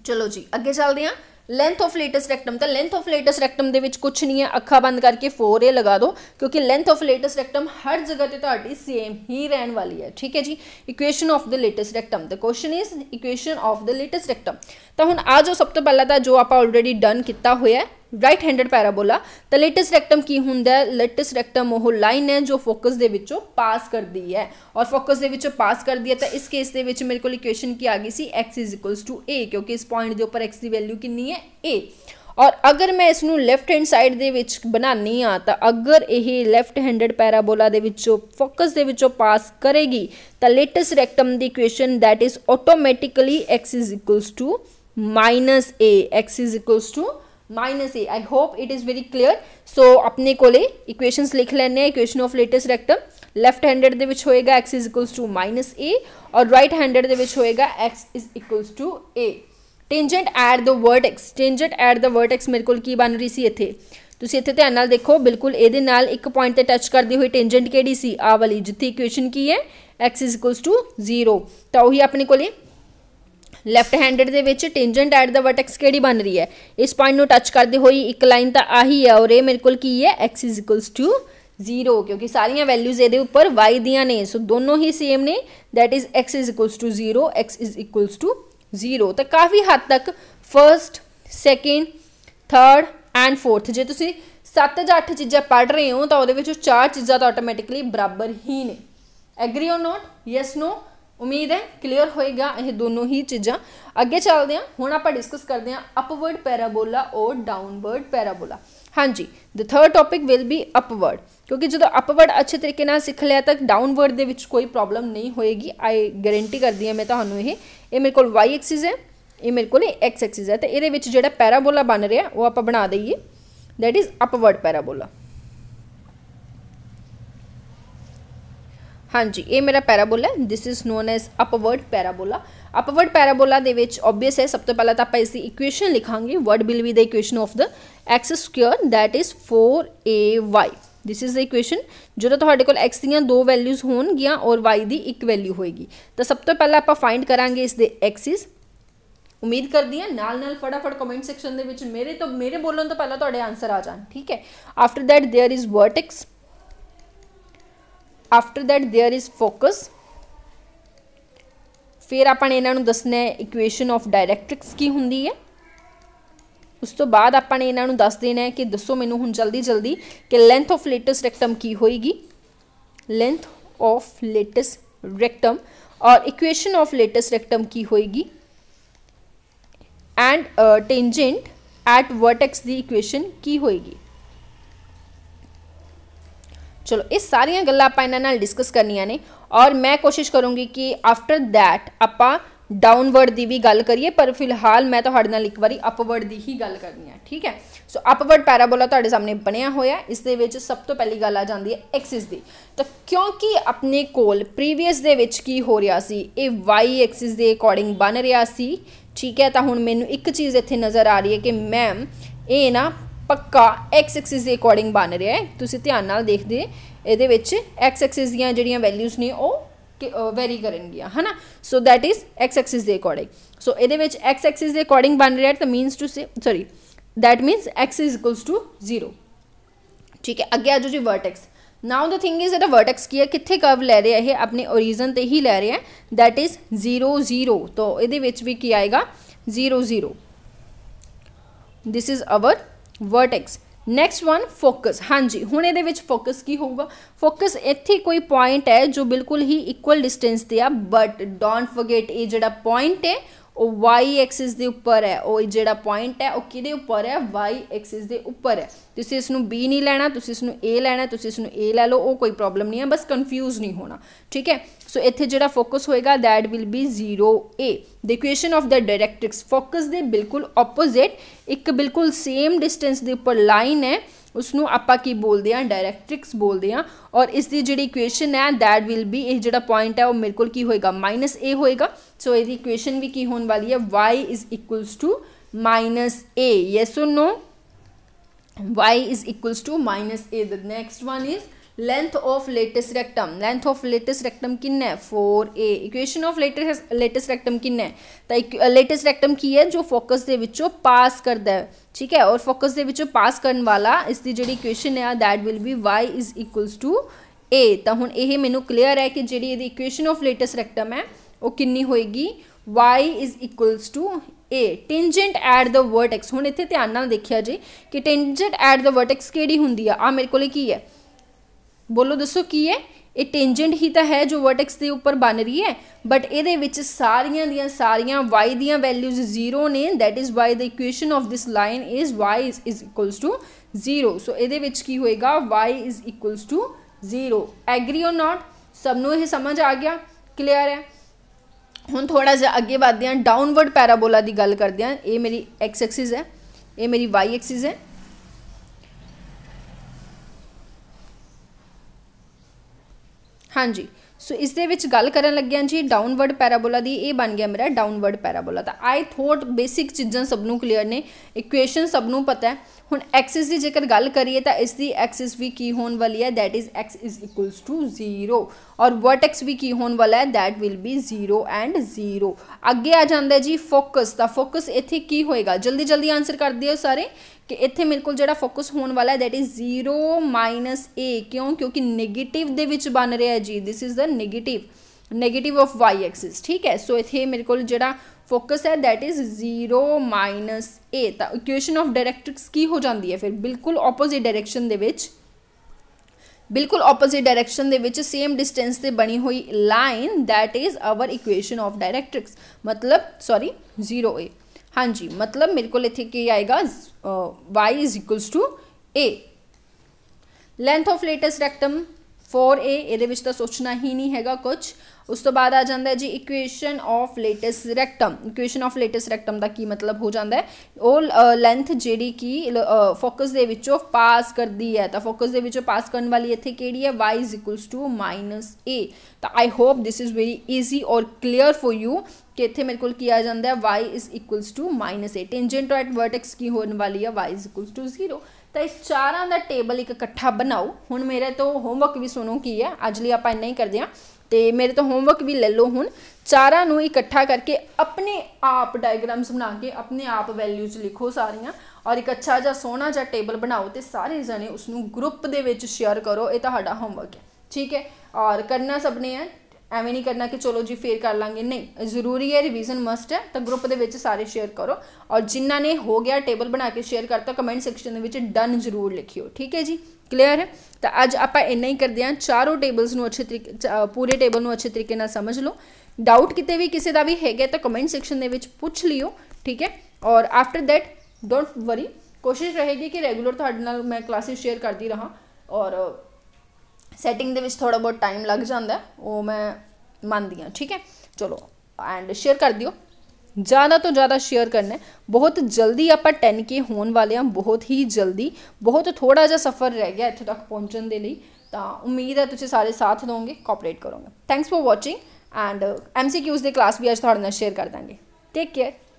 ਚਲੋ ਜੀ ਅੱਗੇ ਚੱਲਦੇ ਹਾਂ ਲੈਂਥ ਆਫ ਲੇਟੈਸਟ ਰੈਕਟਮ ਤਾਂ ਲੈਂਥ ਆਫ ਲੇਟੈਸਟ ਰੈਕਟਮ ਦੇ ਵਿੱਚ ਕੁਝ ਨਹੀਂ ਹੈ ਅੱਖਾਂ ਬੰਦ ਕਰਕੇ 4a ਲਗਾ ਦਿਓ ਕਿਉਂਕਿ ਲੈਂਥ ਆਫ ਲੇਟੈਸਟ ਰੈਕਟਮ ਹਰ ਜਗ੍ਹਾ ਤੇ ਤੁਹਾਡੀ ਸੇਮ ਹੀ ਰਹਿਣ ਵਾਲੀ ਹੈ ਠੀਕ ਹੈ ਜੀ equation of the latus rectum the question is equation of the latus rectum ਤਾਂ ਹੁਣ ਆ ਜੋ ਸਭ ਤੋਂ ਪਹਿਲਾਂ ਤਾਂ ਜੋ ਆਪਾਂ ਆਲਰੇਡੀ ਡਨ ਕੀਤਾ ਹੋਇਆ ਰਾਈਟ ਹੈਂਡਡ ਪੈਰਾਬੋਲਾ ਤਾਂ ਲੇਟਸ ਰੈਕਟਮ ਕੀ ਹੁੰਦਾ ਹੈ ਲੇਟਸ ਰੈਕਟਮ ਉਹ ਲਾਈਨ ਹੈ ਜੋ ਫੋਕਸ ਦੇ ਵਿੱਚੋਂ ਪਾਸ ਕਰਦੀ ਹੈ ਔਰ ਫੋਕਸ ਦੇ ਵਿੱਚੋਂ ਪਾਸ ਕਰਦੀ ਹੈ ਤਾਂ ਇਸ ਕੇਸ ਦੇ ਵਿੱਚ ਮੇਰੇ ਕੋਲ ਇਕੁਏਸ਼ਨ ਕੀ ਆ ਗਈ ਸੀ x a ਕਿਉਂਕਿ ਇਸ ਪੁਆਇੰਟ ਦੇ ਉੱਪਰ x ਦੀ ਵੈਲਿਊ ਕਿੰਨੀ ਹੈ a ਔਰ ਅਗਰ ਮੈਂ ਇਸ ਨੂੰ ਲੈਫਟ ਹੈਂਡ ਸਾਈਡ ਦੇ ਵਿੱਚ ਬਣਾਨੀ ਆ ਤਾਂ ਅਗਰ ਇਹ ਲੈਫਟ ਹੈਂਡਡ ਪੈਰਾਬੋਲਾ ਦੇ ਵਿੱਚੋਂ ਫੋਕਸ ਦੇ ਵਿੱਚੋਂ ਪਾਸ ਕਰੇਗੀ ਤਾਂ ਲੇਟਸ ਰੈਕਟਮ ਦੀ equation that is automatically x a x minus a I hope it is very clear so अपने को इक्वेशन लिख लें equation of latus rectum left handed के होएगा x is equals to minus a और राइट हैंडड के होएगा x is equals to a tangent at the vertex x tangent at the vertex x मेरे को बन रही थी इतने तुम इतने ध्यान देखो बिल्कुल ये एक पॉइंट पर टच करती हुई टेंजेंट कि आ वाली जिथे इक्वेशन की है x is equals to zero तो उ अपने को ਲੈਫਟ ਹੈਂਡਡ ਦੇ ਵਿੱਚ ਟੈਂਜੈਂਟ ਐਟ ਦਾ ਵਰਟੈਕਸ ਕਿਹੜੀ ਬਣ ਰਹੀ ਹੈ ਇਸ ਪੁਆਇੰਟ ਨੂੰ ਟੱਚ ਕਰਦੇ ਹੋਈ ਇੱਕ ਲਾਈਨ ਤਾਂ ਆਹੀ ਹੈ ਔਰ ਇਹ ਮੇਰੇ ਕੋਲ ਕੀ ਹੈ x 0 ਕਿਉਂਕਿ ਸਾਰੀਆਂ ਵੈਲਿਊਜ਼ ਇਹਦੇ ਉੱਪਰ y ਦੀਆਂ ਨੇ ਸੋ ਦੋਨੋਂ ਹੀ ਸੇਮ ਨੇ ਥੈਟ ਇਜ਼ x 0 x 0 ਤਾਂ ਕਾਫੀ ਹੱਦ ਤੱਕ first second third and fourth ਜੇ ਤੁਸੀਂ 7 ਜਾਂ 8 ਚੀਜ਼ਾਂ ਪੜ੍ਹ ਰਹੇ ਹੋ ਤਾਂ ਉਹਦੇ ਵਿੱਚੋਂ ਚਾਰ ਚੀਜ਼ਾਂ ਤਾਂ ਆਟੋਮੈਟਿਕਲੀ ਬਰਾਬਰ ਹੀ ਨੇ agree or not yes no ਉਮੀਦ ਹੈ ਕਲੀਅਰ ਹੋਏਗਾ ਇਹ ਦੋਨੋਂ ਹੀ ਚੀਜ਼ਾਂ ਅੱਗੇ ਚੱਲਦੇ ਹਾਂ ਹੁਣ ਆਪਾਂ ਡਿਸਕਸ ਕਰਦੇ ਹਾਂ ਅਪਵਰਡ ਪੈਰਾਬੋਲਾ ਔਰ ਡਾਊਨਵਰਡ ਪੈਰਾਬੋਲਾ ਹਾਂਜੀ the third topic will be upward ਕਿਉਂਕਿ ਜਦੋਂ ਅਪਵਰਡ ਅੱਛੇ ਤਰੀਕੇ ਨਾਲ ਸਿੱਖ ਲਿਆ ਤਾਂ ਡਾਊਨਵਰਡ ਦੇ ਵਿੱਚ ਕੋਈ ਪ੍ਰੋਬਲਮ ਨਹੀਂ ਹੋਏਗੀ ਆਈ ਗਾਰੰਟੀ ਕਰਦੀ ਹਾਂ ਮੈਂ ਤੁਹਾਨੂੰ ਇਹ ਇਹ ਮੇਰੇ ਕੋਲ y ਐਕਸਿਸ ਹੈ ਇਹ ਮੇਰੇ ਕੋਲ x ਐਕਸਿਸ ਹੈ ਤੇ ਇਹਦੇ ਵਿੱਚ ਜਿਹੜਾ ਪੈਰਾਬੋਲਾ ਬਣ ਰਿਹਾ ਉਹ ਆਪਾਂ ਬਣਾ ਦਈਏ ਦੈਟ ਇਜ਼ ਅਪਵਰਡ ਪੈਰਾਬੋਲਾ ਹਾਂਜੀ ਇਹ ਮੇਰਾ parabola this is known as upward parabola upward parabola ਦੇ ਵਿੱਚ ਆਬਵੀਅਸ ਹੈ ਸਭ ਤੋਂ ਪਹਿਲਾਂ ਤਾਂ ਆਪਾਂ ਇਸ ਦੀ ਇਕੁਏਸ਼ਨ ਲਿਖਾਂਗੇ what will be the equation of the x square that is 4ay this is the equation ਜਦੋਂ ਤੁਹਾਡੇ ਕੋਲ ਐਕਸ ਦੀਆਂ ਦੋ ਵੈਲਿਊਜ਼ ਹੋਣਗੀਆਂ ਔਰ ਵਾਈ ਦੀ ਇੱਕ ਵੈਲਿਊ ਹੋਏਗੀ ਤਾਂ ਸਭ ਤੋਂ ਪਹਿਲਾਂ ਆਪਾਂ ਫਾਈਂਡ ਕਰਾਂਗੇ ਇਸ ਦੇ ਐਕਸਿਸ ਉਮੀਦ ਕਰਦੀ ਹਾਂ ਨਾਲ ਨਾਲ ਫਟਾਫਟ ਕਮੈਂਟ ਸੈਕਸ਼ਨ ਦੇ ਵਿੱਚ ਮੇਰੇ ਤੋਂ ਮੇਰੇ ਬੋਲਣ ਤੋਂ ਪਹਿਲਾਂ ਤੁਹਾਡੇ ਆਨਸਰ ਆ ਜਾਣ ਠੀਕ ਹੈ after that there is vertex after that there is focus ਫਿਰ ਆਪਾਂ ਨੇ ਇਹਨਾਂ ਨੂੰ ਦੱਸਣਾ ਹੈ ਇਕੁਏਸ਼ਨ ਆਫ ਡਾਇਰੈਕਟ੍ਰਿਕਸ ਕੀ ਹੁੰਦੀ ਹੈ ਉਸ ਤੋਂ ਬਾਅਦ ਆਪਾਂ ਨੇ ਇਹਨਾਂ ਨੂੰ ਦੱਸ ਦੇਣਾ ਹੈ ਕਿ ਦੱਸੋ ਮੈਨੂੰ ਹੁਣ ਜਲਦੀ ਜਲਦੀ ਕਿ ਲੈਂਥ ਆਫ ਲੇਟਸ ਰੈਕਟਮ ਕੀ ਹੋਏਗੀ ਲੈਂਥ ਆਫ ਲੇਟਸ ਰੈਕਟਮ ਔਰ ਇਕੁਏਸ਼ਨ ਆਫ ਲੇਟਸ ਰੈਕਟਮ ਕੀ ਹੋਏਗੀ ਐਂਡ ਟੈਂਜੈਂਟ ਐਟ ਵਰਟੈਕਸ ਦੀ ਇਕੁਏਸ਼ਨ ਕੀ ਹੋਏਗੀ ਚਲੋ ਇਹ ਸਾਰੀਆਂ ਗੱਲਾਂ ਆਪਾਂ ਇਹਨਾਂ ਨਾਲ ਡਿਸਕਸ ਕਰਨੀਆਂ ਨੇ ਔਰ ਮੈਂ ਕੋਸ਼ਿਸ਼ ਕਰੂੰਗੀ ਕਿ ਆਫਟਰ ਥੈਟ ਆਪਾਂ ਡਾਊਨਵਰਡ ਦੀ ਵੀ ਗੱਲ ਕਰੀਏ ਪਰ ਫਿਲਹਾਲ ਮੈਂ ਤੁਹਾਡੇ ਨਾਲ ਇੱਕ ਵਾਰੀ ਅਪਵਰਡ ਦੀ ਹੀ ਗੱਲ ਕਰਨੀ ਹੈ ਠੀਕ ਹੈ ਸੋ ਅਪਵਰਡ ਪੈਰਾਬੋਲਾ ਤੁਹਾਡੇ ਸਾਹਮਣੇ ਬਣਿਆ ਹੋਇਆ ਇਸ ਦੇ ਵਿੱਚ ਸਭ ਤੋਂ ਪਹਿਲੀ ਗੱਲ ਆ ਜਾਂਦੀ ਹੈ ਐਕਸਿਸ ਦੀ ਤਾਂ ਕਿਉਂਕਿ ਆਪਣੇ ਕੋਲ ਪ੍ਰੀਵੀਅਸ ਦੇ ਵਿੱਚ ਕੀ ਹੋ ਰਿਹਾ ਸੀ ਇਹ ਵਾਈ ਐਕਸਿਸ ਦੇ ਅਕੋਰਡਿੰਗ ਬਣ ਰਿਹਾ ਸੀ ਠੀਕ ਹੈ ਤਾਂ ਹੁਣ ਮੈਨੂੰ ਇੱਕ ਚੀਜ਼ ਇੱਥੇ ਨਜ਼ਰ ਆ ਰਹੀ ਹੈ ਕਿ ਮੈਮ ਇਹ ਨਾ ਪੱਕਾ x ਐਕਸਿਸ ਦੇ ਅਕੋਰਡਿੰਗ ਬਣ ਰਿਹਾ ਹੈ ਤੁਸੀਂ ਧਿਆਨ ਨਾਲ ਦੇਖਦੇ ਇਹਦੇ ਵਿੱਚ x ਐਕਸਿਸ ਦੀਆਂ ਜਿਹੜੀਆਂ ਵੈਲਿਊਜ਼ ਨੇ ਉਹ ਵੈਰੀ ਕਰਨਗੀਆਂ ਹਨਾ so that is x axis ਦੇ ਅਕੋਰਡਿੰਗ ਸੋ ਇਹਦੇ ਵਿੱਚ x ਐਕਸਿਸ ਦੇ ਅਕੋਰਡਿੰਗ ਬਣ ਰਿਹਾ ਤਾਂ means to say sorry that means x is equals to 0 ਠੀਕ ਹੈ ਅੱਗੇ ਆ ਜੋ ਜੀ vertex now the thing is it uh vertex ਕੀ ਹੈ ਕਿੱਥੇ ਕਰਵ ਲੈ ਰਿਹਾ ਇਹ ਆਪਣੇ origin ਤੇ ਹੀ ਲੈ ਰਿਹਾ ਦੈਟ ਇਜ਼ 0 0 ਤੋਂ ਇਹਦੇ ਵਿੱਚ ਵੀ ਕੀ ਆਏਗਾ 0 0 this is our vertex next one focus ਹਾਂਜੀ ਹੁਣ ਇਹਦੇ ਵਿੱਚ ਫੋਕਸ ਕੀ ਹੋਊਗਾ ਫੋਕਸ ਇੱਥੇ ਕੋਈ ਪੁਆਇੰਟ ਹੈ ਜੋ ਬਿਲਕੁਲ ਹੀ ਇਕੁਅਲ ਡਿਸਟੈਂਸ ਤੇ ਆ ਬਟ ਡੋਨਟ ਫੋਰਗੇਟ ਇਹ ਜਿਹੜਾ ਪੁਆਇੰਟ ਹੈ ਉਹ y ਐਕਸਿਸ ਦੇ ਉੱਪਰ ਹੈ ਉਹ ਜਿਹੜਾ ਪੁਆਇੰਟ ਹੈ ਉਹ ਕਿਹਦੇ ਉੱਪਰ ਹੈ y ਐਕਸਿਸ ਦੇ ਉੱਪਰ ਹੈ ਤੁਸੀਂ ਇਸ ਨੂੰ b ਨਹੀਂ ਲੈਣਾ ਤੁਸੀਂ ਇਸ ਨੂੰ a ਲੈਣਾ ਤੁਸੀਂ ਇਸ ਨੂੰ a ਲੈ ਲਓ ਉਹ ਕੋਈ ਪ੍ਰੋਬਲਮ ਨਹੀਂ ਹੈ ਬਸ ਕਨਫਿਊਜ਼ ਨਹੀਂ ਹੋਣਾ ਠੀਕ ਹੈ ਸੋ ਇੱਥੇ ਜਿਹੜਾ ਫੋਕਸ ਹੋਏਗਾ that will be 0a the equation of the directrix focus ਦੇ ਬਿਲਕੁਲ ਆਪੋਜ਼ਿਟ ਇੱਕ ਬਿਲਕੁਲ ਸੇਮ ਡਿਸਟੈਂਸ ਦੇ ਉੱਪਰ ਲਾਈਨ ਹੈ ਉਸ ਨੂੰ ਆਪਾਂ ਕੀ ਬੋਲਦੇ ਆ ਡਾਇਰੈਕਟ੍ਰਿਕਸ ਬੋਲਦੇ ਆ ਔਰ ਇਸ ਦੀ ਜਿਹੜੀ ਇਕੁਏਸ਼ਨ ਹੈ ਦੈਟ ਵਿਲ ਬੀ ਇਹ ਜਿਹੜਾ ਪੁਆਇੰਟ ਹੈ ਉਹ ਮੇਰੇ ਕੋਲ ਕੀ ਹੋਏਗਾ ਮਾਈਨਸ a ਹੋਏਗਾ ਸੋ ਇਹਦੀ ਇਕੁਏਸ਼ਨ ਵੀ ਕੀ ਹੋਣ ਵਾਲੀ ਹੈ y is equals to minus a yes or no y is equals to minus a the next one is length of latus rectum length of latus rectum ਕਿੰਨਾ ਹੈ 4a equation of of latus latus rectum किन्ना है तो लेटेस्ट रेक्टम की है जो फोकस के पास करता है ਠੀਕ ਹੈ ਔਰ ਫੋਕਸ ਦੇ ਵਿੱਚੋਂ ਪਾਸ ਕਰਨ ਵਾਲਾ ਇਸ ਦੀ ਜਿਹੜੀ ਇਕੁਏਸ਼ਨ ਹੈ that will be y is equals to a ਤਾਂ ਹੁਣ ਇਹ ਮੈਨੂੰ ਕਲੀਅਰ ਹੈ ਕਿ ਜਿਹੜੀ ਇਹਦੀ ਇਕੁਏਸ਼ਨ ਆਫ ਲੇਟਸ ਰੈਕਟਮ ਹੈ ਉਹ ਕਿੰਨੀ ਹੋਏਗੀ y is equals to a tangent at the vertex ਹੁਣ ਇੱਥੇ ਧਿਆਨ ਨਾਲ ਦੇਖਿਆ ਜੀ ਕਿ ਟੈਂਜੈਂਟ ਐਟ ਦ ਵਰਟੈਕਸ ਕਿਹੜੀ ਹੁੰਦੀ ਆ ਆ ਮੇਰੇ ਕੋਲੇ ਕੀ ਹੈ ਬੋਲੋ ਦੱਸੋ ਕੀ ਹੈ ਇਹ ਟੈਂਜੈਂਟ ਹੀ ਤਾਂ ਹੈ ਜੋ ਵਰਟੈਕਸ ਦੇ ਉੱਪਰ ਬਣ ਰਹੀ ਹੈ ਬਟ ਇਹਦੇ ਵਿੱਚ ਸਾਰੀਆਂ ਦੀਆਂ ਸਾਰੀਆਂ y ਦੀਆਂ ਵੈਲਿਊਜ਼ ਜ਼ੀਰੋ ਨੇ that is y the equation of this line is y is equals to 0 so ਇਹਦੇ ਵਿੱਚ ਕੀ ਹੋਏਗਾ y is equals to 0 agree or not ਸਭ ਨੂੰ ਇਹ ਸਮਝ ਆ ਗਿਆ ਕਲੀਅਰ ਹੈ ਹੁਣ ਥੋੜਾ ਜਿਹਾ ਅੱਗੇ ਵਧਦੇ ਹਾਂ ਡਾਊਨਵਰਡ ਪੈਰਾਬੋਲਾ ਦੀ ਗੱਲ ਕਰਦੇ ਹਾਂ ਇਹ ਮੇਰੀ x ਐਕਸਿਸ ਹੈ ਇਹ ਮੇਰੀ y ਐਕਸਿਸ ਹੈ ਹਾਂਜੀ ਸੋ ਇਸ ਦੇ ਵਿੱਚ ਗੱਲ ਕਰਨ ਲੱਗਿਆਂ ਜੀ ਡਾਊਨਵਰਡ ਪੈਰਾਬੋਲਾ ਦੀ ਇਹ ਬਣ ਗਿਆ ਮੇਰਾ ਡਾਊਨਵਰਡ ਪੈਰਾਬੋਲਾ ਤਾਂ ਆਈ ਥੋਟ ਬੇਸਿਕ ਚੀਜ਼ਾਂ ਸਭ ਨੂੰ ਕਲੀਅਰ ਨੇ ਇਕੁਏਸ਼ਨ ਸਭ ਨੂੰ ਪਤਾ ਹੈ ਹੁਣ ਐਕਸਿਸ ਦੀ ਜੇਕਰ ਗੱਲ ਕਰੀਏ ਤਾਂ ਇਸ ਦੀ ਐਕਸਿਸ ਵੀ ਕੀ ਹੋਣ ਵਾਲੀ ਹੈ that is x is equals to 0 ਔਰ ਵਰਟੈਕਸ ਵੀ ਕੀ ਹੋਣ ਵਾਲਾ ਹੈ ਥੈਟ ਵਿਲ ਬੀ 0 ਐਂਡ 0 ਅੱਗੇ ਆ ਜਾਂਦਾ ਜੀ ਫੋਕਸ ਦਾ ਫੋਕਸ ਇੱਥੇ ਕੀ ਹੋਏਗਾ ਜਲਦੀ ਜਲਦੀ ਆਨਸਰ ਕਰ ਦਿਓ ਸਾਰੇ ਕਿ ਇੱਥੇ ਮੇਰੇ ਕੋਲ ਜਿਹੜਾ ਫੋਕਸ ਹੋਣ ਵਾਲਾ ਹੈ ਥੈਟ ਇਜ਼ 0 a ਕਿਉਂ ਕਿਉਂਕਿ 네ਗੇਟਿਵ ਦੇ ਵਿੱਚ ਬਣ ਰਿਹਾ ਹੈ ਜੀ this is the negative negative of y axis ਠੀਕ ਹੈ ਸੋ ਇੱਥੇ ਮੇਰੇ ਕੋਲ ਜਿਹੜਾ ਫੋਕਸ ਹੈ ਥੈਟ ਇਜ਼ 0 a ਤਾਂ ਇਕੁਏਸ਼ਨ ਆਫ ਡਾਇਰੈਕਟ੍ਰਿਕਸ ਕੀ ਹੋ ਜਾਂਦੀ ਹੈ ਫਿਰ ਬਿਲਕੁਲ ਆਪੋਜ਼ਿਟ ਡਾਇਰੈਕਸ਼ਨ ਦੇ ਵਿੱਚ ਬਿਲਕੁਲ ਆਪੋਜ਼ਿਟ ਡਾਇਰੈਕਸ਼ਨ ਦੇ ਵਿੱਚ ਸੇਮ ਡਿਸਟੈਂਸ ਤੇ ਬਣੀ ਹੋਈ line that is our equation of directrix ਮਤਲਬ ਸੌਰੀ 0 a हाँ जी मतलब मेरे को लेते के आएगा y is equals to a length of latus rectum four a ये सोचना ही नहीं है कुछ ਉਸ ਤੋਂ ਬਾਅਦ ਆ ਜਾਂਦਾ ਜੀ equation of latus rectum equation of latus rectum ਦਾ ਕੀ ਮਤਲਬ ਹੋ ਜਾਂਦਾ ਹੈ ਉਹ ਲੈਂਥ ਜਿਹੜੀ ਕਿ ਫੋਕਸ ਦੇ ਵਿੱਚੋਂ ਪਾਸ ਕਰਦੀ ਹੈ ਤਾਂ ਫੋਕਸ ਦੇ ਵਿੱਚੋਂ ਪਾਸ ਕਰਨ ਵਾਲੀ ਇੱਥੇ ਕਿਹੜੀ ਹੈ y a ਤਾਂ I hope this is very easy ਔਰ ਕਲੀਅਰ ਫॉर ਯੂ ਕਿ ਇੱਥੇ ਮੇਰੇ ਕੋਲ ਕੀ ਆ ਜਾਂਦਾ ਹੈ y is equals to -a tangent at vertex ਕੀ ਹੋਣ ਵਾਲੀ ਹੈ y is equals to 0 ਤਾਂ ਇਸ ਚਾਰਾਂ ਦਾ ਟੇਬਲ ਇੱਕ ਇਕੱਠਾ ਬਣਾਓ ਹੁਣ ਮੇਰੇ ਤੋਂ ਹੋਮਵਰਕ ਵੀ ਸੁਣੋ ਕੀ ਹੈ ਅੱਜ ਲਈ ਆਪਾਂ ਇੰਨਾ ਹੀ ਕਰਦੇ ਹਾਂ ਤੇ ਮੇਰੇ ਤੋਂ ਹੋਮਵਰਕ ਵੀ ਲੈ ਲਓ ਹੁਣ ਚਾਰਾਂ ਨੂੰ ਇਕੱਠਾ ਕਰਕੇ ਆਪਣੇ ਆਪ ਡਾਇਗ੍ਰਾਮਸ ਬਣਾ ਕੇ ਆਪਣੇ ਆਪ ਵੈਲਿਊਜ਼ ਲਿਖੋ ਸਾਰੀਆਂ ਔਰ ਇੱਕ ਅੱਛਾ ਜਿਹਾ ਸੋਹਣਾ ਜਿਹਾ ਟੇਬਲ ਬਣਾਓ ਤੇ ਸਾਰੇ ਜਣੇ ਉਸ ਨੂੰ ਗਰੁੱਪ ਦੇ ਵਿੱਚ ਸ਼ੇਅਰ ਕਰੋ ਇਹ ਤੁਹਾਡਾ ਹੋਮਵਰਕ ਹੈ ਠੀਕ ਹੈ ਔਰ ਕਰਨਾ ਸਭ ਨੇ ਹੈ ਐਵੇਂ ਨਹੀਂ ਕਰਨਾ ਕਿ ਚਲੋ ਜੀ ਫੇਰ ਕਰ ਲਾਂਗੇ ਨਹੀਂ ਜ਼ਰੂਰੀ ਹੈ ਰਿਵੀਜ਼ਨ ਮਸਟ ਹੈ ਤਾਂ ਗਰੁੱਪ ਦੇ ਵਿੱਚ ਸਾਰੇ ਸ਼ੇਅਰ ਕਰੋ ਔਰ ਜਿਨ੍ਹਾਂ ਨੇ ਹੋ ਗਿਆ ਟੇਬਲ ਬਣਾ ਕੇ ਸ਼ੇਅਰ ਕਰਤਾ ਕਮੈਂਟ ਸੈਕਸ਼ਨ ਦੇ ਵਿੱਚ ਡਨ ਜ਼ਰੂਰ ਲਿਖਿਓ ਠੀਕ ਹੈ ਜੀ ਕਲੀਅਰ ਹੈ ਤਾਂ ਅੱਜ ਆਪਾਂ ਇੰਨਾ ਹੀ ਕਰਦੇ ਹਾਂ ਚਾਰੋਂ ਟੇਬਲਸ ਨੂੰ ਅੱਛੇ ਤਰੀਕੇ ਪੂਰੇ ਟੇਬਲ ਨੂੰ ਅੱਛੇ ਤਰੀਕੇ ਨਾਲ ਸਮਝ ਲਓ ਡਾਊਟ ਕਿਤੇ ਵੀ ਕਿਸੇ ਦਾ ਵੀ ਹੈਗਾ ਤਾਂ ਕਮੈਂਟ ਸੈਕਸ਼ਨ ਦੇ ਵਿੱਚ ਪੁੱਛ ਲਿਓ ਠੀਕ ਹੈ ਔਰ ਆਫਟਰ ਦੈਟ ਡੋਨਟ ਵਰੀ ਕੋਸ਼ਿਸ਼ ਰਹੇਗੀ ਕਿ ਰੈਗੂਲਰ ਤੁਹਾਡੇ ਨਾਲ ਮੈਂ ਕਲਾਸਿਸ ਸ਼ੇਅਰ ਕਰਦੀ ਰਹਾ ਔਰ ਸੈਟਿੰਗ ਦੇ ਵਿੱਚ ਥੋੜਾ ਬਹੁਤ ਟਾਈਮ ਲੱਗ ਜਾਂਦਾ ਉਹ ਮੈਂ ਮੰਨਦੀ ਹਾਂ ਠੀਕ ਹੈ ਚਲੋ ਐਂਡ ਸ਼ੇਅਰ ਕਰ ਦਿਓ ਜ਼ਿਆਦਾ ਤੋਂ ਜ਼ਿਆਦਾ ਸ਼ੇਅਰ ਕਰਨਾ ਬਹੁਤ ਜਲਦੀ ਆਪਾਂ 10k ਹੋਣ ਵਾਲੇ ਆ ਬਹੁਤ ਹੀ ਜਲਦੀ ਬਹੁਤ ਥੋੜਾ ਜਿਹਾ ਸਫ਼ਰ ਰਹਿ ਗਿਆ ਇੱਥੇ ਤੱਕ ਪਹੁੰਚਣ ਦੇ ਲਈ ਤਾਂ ਉਮੀਦ ਹੈ ਤੁਸੀਂ ਸਾਰੇ ਸਾਥ ਦੋਗੇ ਕੋਆਪਰੇਟ ਕਰੋਗੇ thanks for watching and MCQs ਦੇ ਕਲਾਸ ਵੀ ਅੱਜ ਤੁਹਾਡੇ ਨਾਲ ਸ਼ੇਅਰ ਕਰ ਦਾਂਗੇ ਟੇਕ ਕੇਅਰ